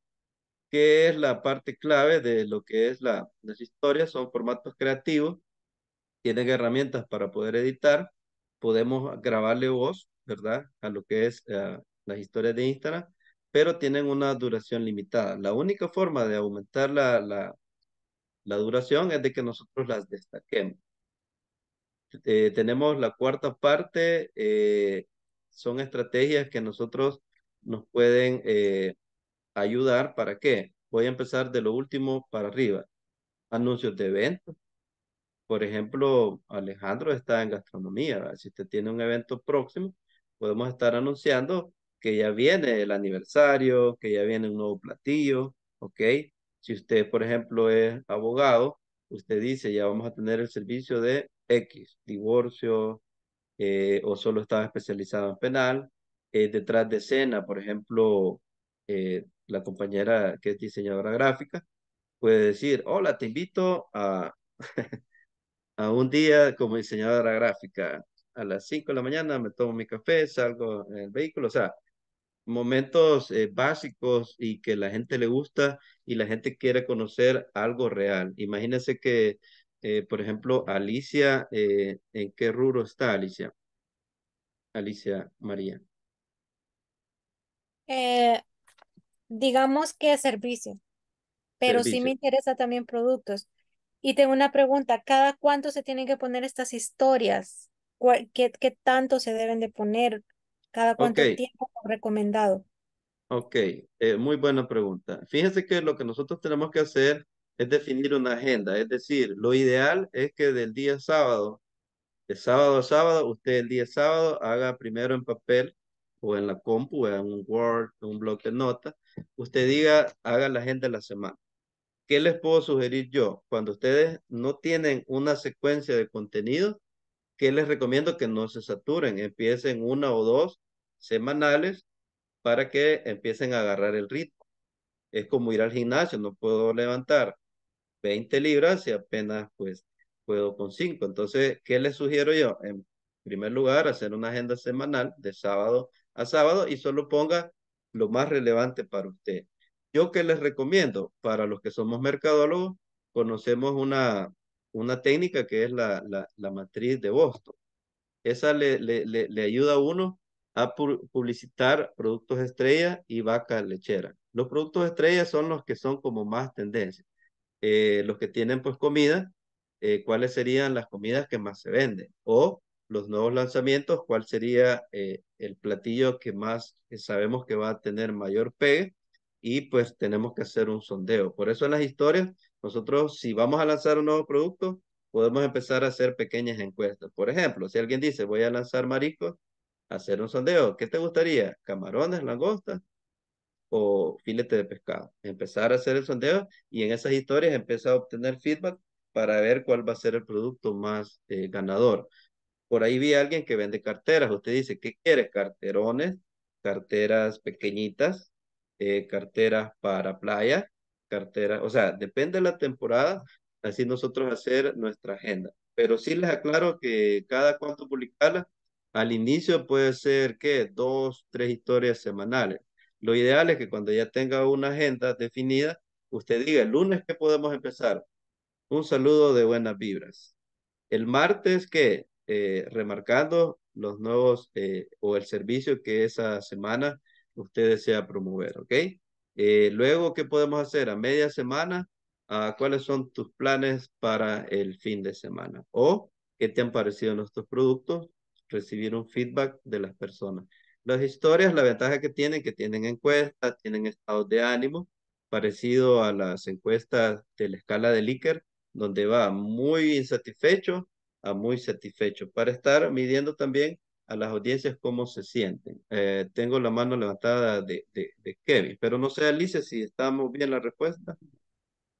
S1: que es la parte clave de lo que es la, las historias, son formatos creativos, tienen herramientas para poder editar, podemos grabarle voz, ¿verdad? A lo que es eh, las historias de Instagram, pero tienen una duración limitada. La única forma de aumentar la, la, duración es de que nosotros las destaquemos. Eh, tenemos la cuarta parte, eh, son estrategias que nosotros nos pueden ayudar, ¿para qué? Voy a empezar de lo último para arriba. Anuncios de eventos. Por ejemplo, Alejandro está en gastronomía. Si usted tiene un evento próximo, podemos estar anunciando que ya viene el aniversario, que ya viene un nuevo platillo, ¿ok? Si usted, por ejemplo, es abogado, usted dice, ya vamos a tener el servicio de X, divorcio, eh, o solo está especializado en penal, eh, detrás de cena, por ejemplo, eh, la compañera que es diseñadora gráfica, puede decir, hola, te invito a, a un día como diseñadora gráfica. A las 5 de la mañana me tomo mi café, salgo en el vehículo, o sea, momentos eh, básicos y que la gente le gusta y la gente quiere conocer algo real. Imagínense que, eh, por ejemplo, Alicia, eh, ¿en qué rubro está Alicia? Alicia María
S3: digamos que servicio, pero sí me interesa también productos. Y tengo una pregunta, ¿cada cuánto se tienen que poner estas historias? ¿Qué, tanto se deben de poner? ¿Cada cuánto tiempo recomendado?
S1: Ok, eh, muy buena pregunta. Fíjense que lo que nosotros tenemos que hacer es definir una agenda, es decir, lo ideal es que del día sábado, de sábado a sábado, usted el día sábado haga primero en papel o en la compu, en un Word, un blog de notas, usted diga, haga la agenda de la semana. ¿Qué les puedo sugerir yo? Cuando ustedes no tienen una secuencia de contenidos, ¿qué les recomiendo? Que no se saturen, empiecen una o dos semanales para que empiecen a agarrar el ritmo. Es como ir al gimnasio, no puedo levantar 20 libras y apenas pues puedo con 5. Entonces, ¿qué les sugiero yo? En primer lugar, hacer una agenda semanal de sábado a sábado y solo ponga lo más relevante para usted. Yo que les recomiendo, para los que somos mercadólogos, conocemos una, una técnica que es la, la, matriz de Boston. Esa le, le, ayuda a uno a publicitar productos estrella y vaca lechera. Los productos estrella son los que son como más tendencia. Eh, los que tienen pues comida, eh, cuáles serían las comidas que más se venden o los nuevos lanzamientos, cuál sería eh, el platillo que más eh, sabemos que va a tener mayor pegue y pues tenemos que hacer un sondeo. Por eso en las historias, nosotros si vamos a lanzar un nuevo producto, podemos empezar a hacer pequeñas encuestas. Por ejemplo, si alguien dice, voy a lanzar mariscos, hacer un sondeo. ¿Qué te gustaría? ¿Camarones, langostas o filete de pescado? Empezar a hacer el sondeo y en esas historias empezar a obtener feedback para ver cuál va a ser el producto más eh, ganador. Por ahí vi a alguien que vende carteras. Usted dice, ¿qué quiere? Carterones, carteras pequeñitas, eh, carteras para playa, carteras, o sea, depende de la temporada, así nosotros hacer nuestra agenda. Pero sí les aclaro que cada cuanto publicarla, al inicio puede ser que dos, tres historias semanales. Lo ideal es que cuando ya tenga una agenda definida, usted diga, el lunes que podemos empezar, un saludo de buenas vibras. El martes que eh, remarcando los nuevos eh, o el servicio que esa semana usted desea promover, ¿ok? Eh, luego, ¿qué podemos hacer? A media semana, ah, ¿cuáles son tus planes para el fin de semana? ¿O qué te han parecido nuestros productos? Recibir un feedback de las personas. Las historias, la ventaja que tienen, que tienen encuestas, tienen estados de ánimo, parecido a las encuestas de la escala de Likert, donde va muy insatisfecho, a muy satisfecho, para estar midiendo también a las audiencias cómo se sienten. Eh, tengo la mano levantada de, de, Kevin, pero no sé, Alicia, si estamos bien la respuesta.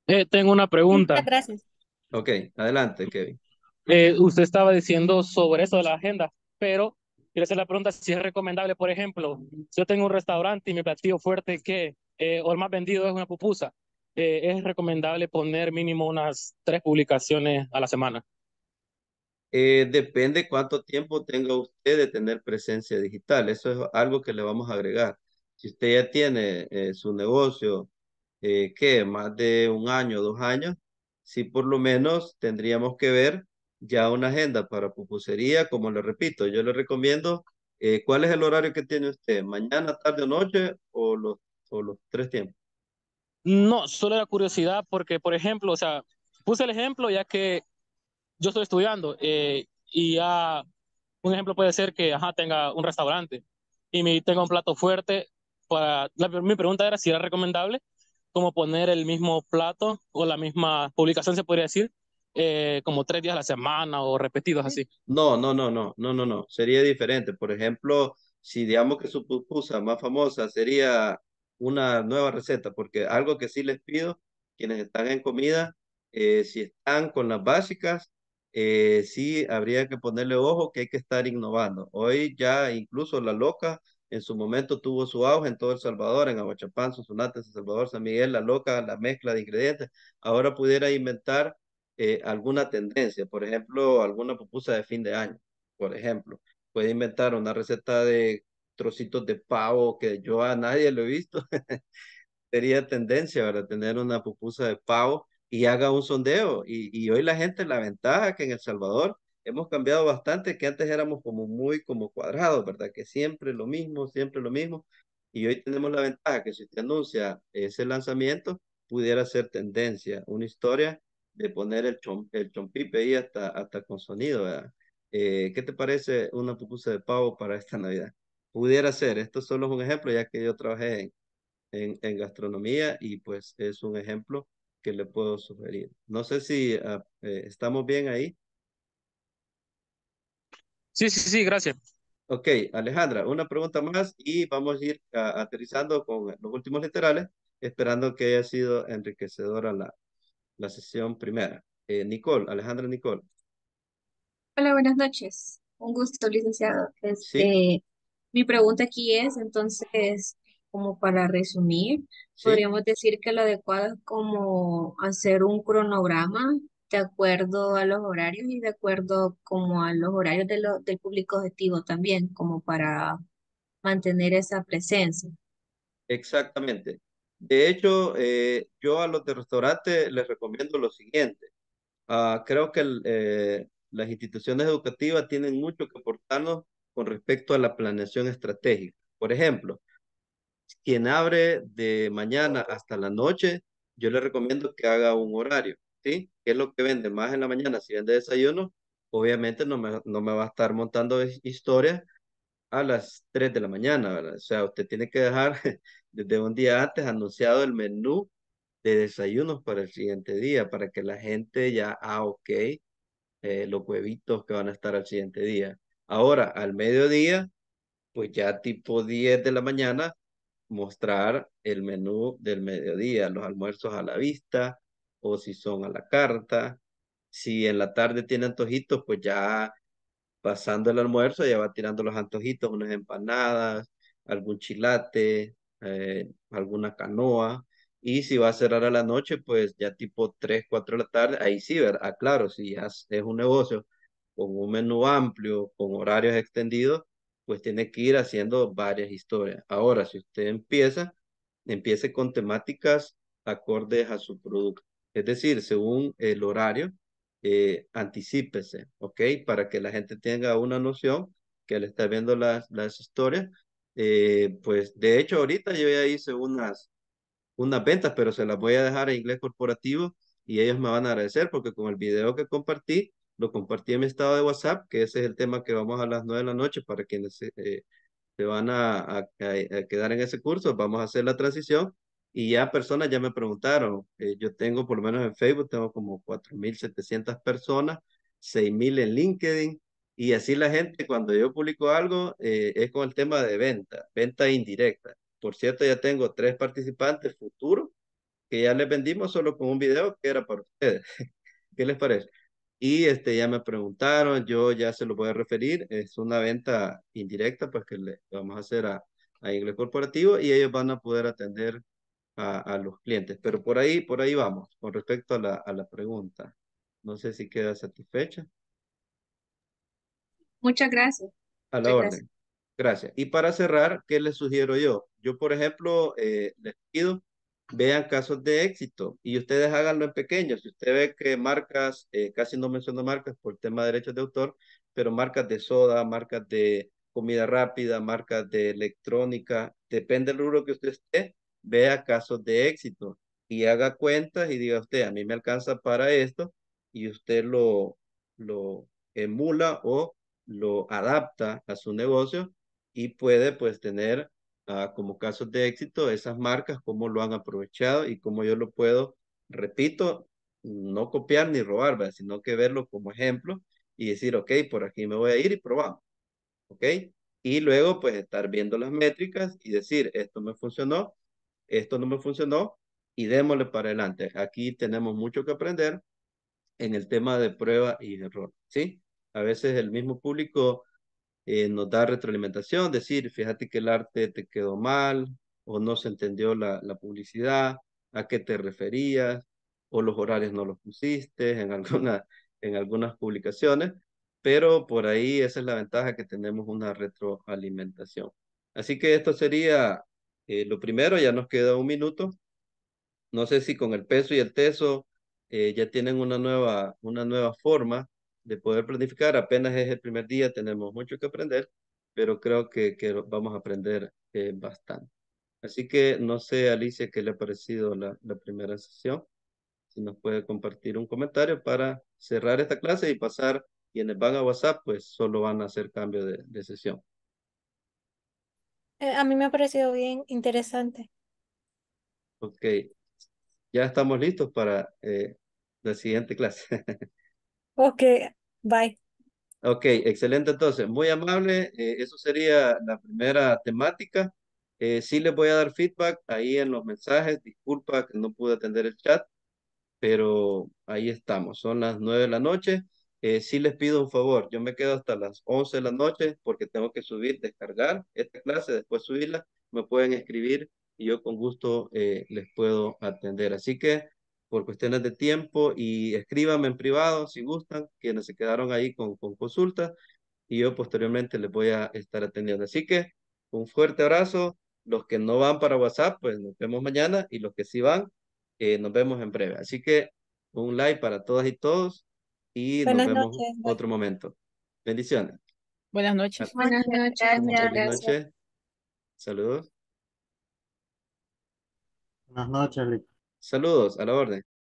S3: Eh, tengo una pregunta. Muchas
S1: gracias. Ok, adelante, Kevin. Eh, usted
S3: estaba diciendo sobre eso de la agenda, pero quiero hacer la pregunta si es recomendable, por ejemplo, si yo tengo un restaurante y mi platillo fuerte que, o el más vendido es una pupusa, es recomendable poner mínimo unas
S1: tres publicaciones a la semana. Eh, depende cuánto tiempo tenga usted de tener presencia digital. Eso es algo que le vamos a agregar. Si usted ya tiene eh, su negocio, eh, ¿qué? Más de un año, dos años, si por lo menos tendríamos que ver ya una agenda para pupusería, como le repito, yo le recomiendo, ¿cuál es el horario que tiene usted? ¿Mañana, tarde o noche o los, o los tres tiempos? No, solo
S3: la curiosidad, porque por ejemplo, o sea, puse el ejemplo ya que yo estoy estudiando eh, y ya un ejemplo puede ser que tenga un restaurante y me tenga un plato fuerte. Para, mi pregunta era si era recomendable como poner el mismo plato o la misma publicación, se podría
S1: decir, eh, como tres días a la semana o repetidos así. No, no, no, no, no, no, no. Sería diferente. Por ejemplo, si digamos que su pupusa más famosa sería una nueva receta, porque algo que sí les pido, quienes están en comida, eh, si están con las básicas, eh, sí habría que ponerle ojo que hay que estar innovando. Hoy ya incluso La Loca en su momento tuvo su auge en todo El Salvador, en Aguachapán, Susunate, San Salvador, San Miguel, La Loca, la mezcla de ingredientes. Ahora pudiera inventar eh, alguna tendencia, por ejemplo, alguna pupusa de fin de año, por ejemplo. Puede inventar una receta de trocitos de pavo que yo a nadie lo he visto. Sería tendencia, para Tener una pupusa de pavo y haga un sondeo. Y, hoy la gente, la ventaja que en El Salvador hemos cambiado bastante, que antes éramos como muy como cuadrados, ¿verdad? Que siempre lo mismo, siempre lo mismo. Y hoy tenemos la ventaja que si te anuncia ese lanzamiento, pudiera ser tendencia, una historia de poner el, chom, el chompipe ahí hasta, hasta con sonido, ¿verdad? Eh, ¿Qué te parece una pupusa de pavo para esta Navidad? Pudiera ser, esto solo es un ejemplo, ya que yo trabajé en, en gastronomía y pues es un ejemplo que le puedo sugerir. No sé si ah, eh, estamos bien ahí. Sí, sí, sí, gracias. Ok, Alejandra, una pregunta más y vamos a ir ah, aterrizando con los últimos literales, esperando que haya sido enriquecedora la, la sesión primera. Eh, Nicole, Alejandra Nicole.
S4: Hola, buenas noches. Un gusto, licenciado. Este, mi pregunta aquí es, entonces, como para resumir, podríamos decir que lo adecuado es como hacer un cronograma de acuerdo a los horarios y de acuerdo como a los horarios de del público objetivo también, como para mantener esa presencia.
S1: Exactamente. De hecho, eh, yo a los de restaurante les recomiendo lo siguiente. Ah, creo que eh, las instituciones educativas tienen mucho que aportarnos con respecto a la planeación estratégica. Por ejemplo, quien abre de mañana hasta la noche, yo le recomiendo que haga un horario, ¿sí? ¿Qué es lo que vende más en la mañana? Si vende desayuno, obviamente no me, no me va a estar montando historias a las 3 de la mañana, ¿verdad? O sea, usted tiene que dejar desde un día antes anunciado el menú de desayunos para el siguiente día, para que la gente ya, ah, ok, eh, los huevitos que van a estar al siguiente día. Ahora, al mediodía, pues ya tipo 10 de la mañana, mostrar el menú del mediodía, los almuerzos a la vista o si son a la carta. Si en la tarde tiene antojitos, pues ya pasando el almuerzo ya va tirando los antojitos, unas empanadas, algún chilate, eh, alguna canoa. Y si va a cerrar a la noche, pues ya tipo 3, 4 de la tarde, ahí sí, ¿verdad? Ah, claro, si es un negocio con un menú amplio, con horarios extendidos, pues tiene que ir haciendo varias historias. Ahora, si usted empieza, empiece con temáticas acordes a su producto. Es decir, según el horario, eh, ¿ok? Para que la gente tenga una noción que le está viendo las, las historias. Eh, pues de hecho, ahorita yo ya hice unas, unas ventas, pero se las voy a dejar en inglés corporativo y ellos me van a agradecer porque con el video que compartí, lo compartí en mi estado de WhatsApp, que ese es el tema que vamos a las 9 de la noche para quienes eh, se van a, a, quedar en ese curso. Vamos a hacer la transición y ya personas ya me preguntaron. Eh, yo tengo, por lo menos en Facebook, tengo como 4.700 personas, 6.000 en LinkedIn. Y así la gente, cuando yo publico algo, eh, es con el tema de venta, venta indirecta. Por cierto, ya tengo tres participantes futuros que ya les vendimos solo con un video que era para ustedes. ¿Qué les parece? Y este, ya me preguntaron, yo ya se lo voy a referir, es una venta indirecta pues que le vamos a hacer a, a Inglés Corporativo y ellos van a poder atender a, los clientes. Pero por ahí, por ahí vamos, con respecto a la, a la pregunta. No sé si queda satisfecha.
S3: Muchas gracias.
S1: A la orden. Gracias. Y para cerrar, ¿qué les sugiero yo? Yo, por ejemplo, eh, les pido vean casos de éxito y ustedes háganlo en pequeño. Si usted ve que marcas, eh, casi no menciono marcas por tema de derechos de autor, pero marcas de soda, marcas de comida rápida, marcas de electrónica, depende del rubro que usted esté, vea casos de éxito y haga cuentas y diga usted, a mí me alcanza para esto y usted lo, lo emula o lo adapta a su negocio y puede pues tener Ah, como casos de éxito, esas marcas, cómo lo han aprovechado y cómo yo lo puedo, repito, no copiar ni robar, sino que verlo como ejemplo y decir, ok, por aquí me voy a ir y probamos. ¿Ok? Y luego, pues, estar viendo las métricas y decir, esto me funcionó, esto no me funcionó y démosle para adelante. Aquí tenemos mucho que aprender en el tema de prueba y error, ¿sí? A veces el mismo público eh, nos da retroalimentación, decir, fíjate que el arte te quedó mal o no se entendió la, publicidad, a qué te referías o los horarios no los pusiste en, alguna, en algunas publicaciones, pero por ahí esa es la ventaja que tenemos una retroalimentación. Así que esto sería eh, lo primero, ya nos queda un minuto. No sé si con el peso y el teso eh, ya tienen una nueva, una nueva forma de poder planificar. Apenas es el primer día, tenemos mucho que aprender, pero creo que, vamos a aprender eh, bastante. Así que no sé, Alicia, qué le ha parecido la, la primera sesión. Si nos puede compartir un comentario para cerrar esta clase y pasar quienes van a WhatsApp, pues solo van a hacer cambio de, sesión.
S3: Eh, a mí me ha parecido bien interesante.
S1: Ok. Ya estamos listos para eh, la siguiente clase.
S3: Ok, bye.
S1: Ok, excelente entonces, muy amable, eh, eso sería la primera temática. Eh, sí les voy a dar feedback ahí en los mensajes, disculpa que no pude atender el chat, pero ahí estamos, son las nueve de la noche. Eh, sí les pido un favor, yo me quedo hasta las once de la noche porque tengo que subir, descargar esta clase, después subirla, me pueden escribir y yo con gusto eh, les puedo atender. Así que por cuestiones de tiempo y escríbanme en privado si gustan, quienes se quedaron ahí con, con consultas y yo posteriormente les voy a estar atendiendo. Así que un fuerte abrazo. Los que no van para WhatsApp, pues nos vemos mañana y los que sí van, eh, nos vemos en breve. Así que un like para todas y todos y nos vemos en otro momento. Bendiciones. Buenas noches.
S4: Buenas noches. Buenas noches.
S1: Saludos. Buenas noches, Saludos, a la orden.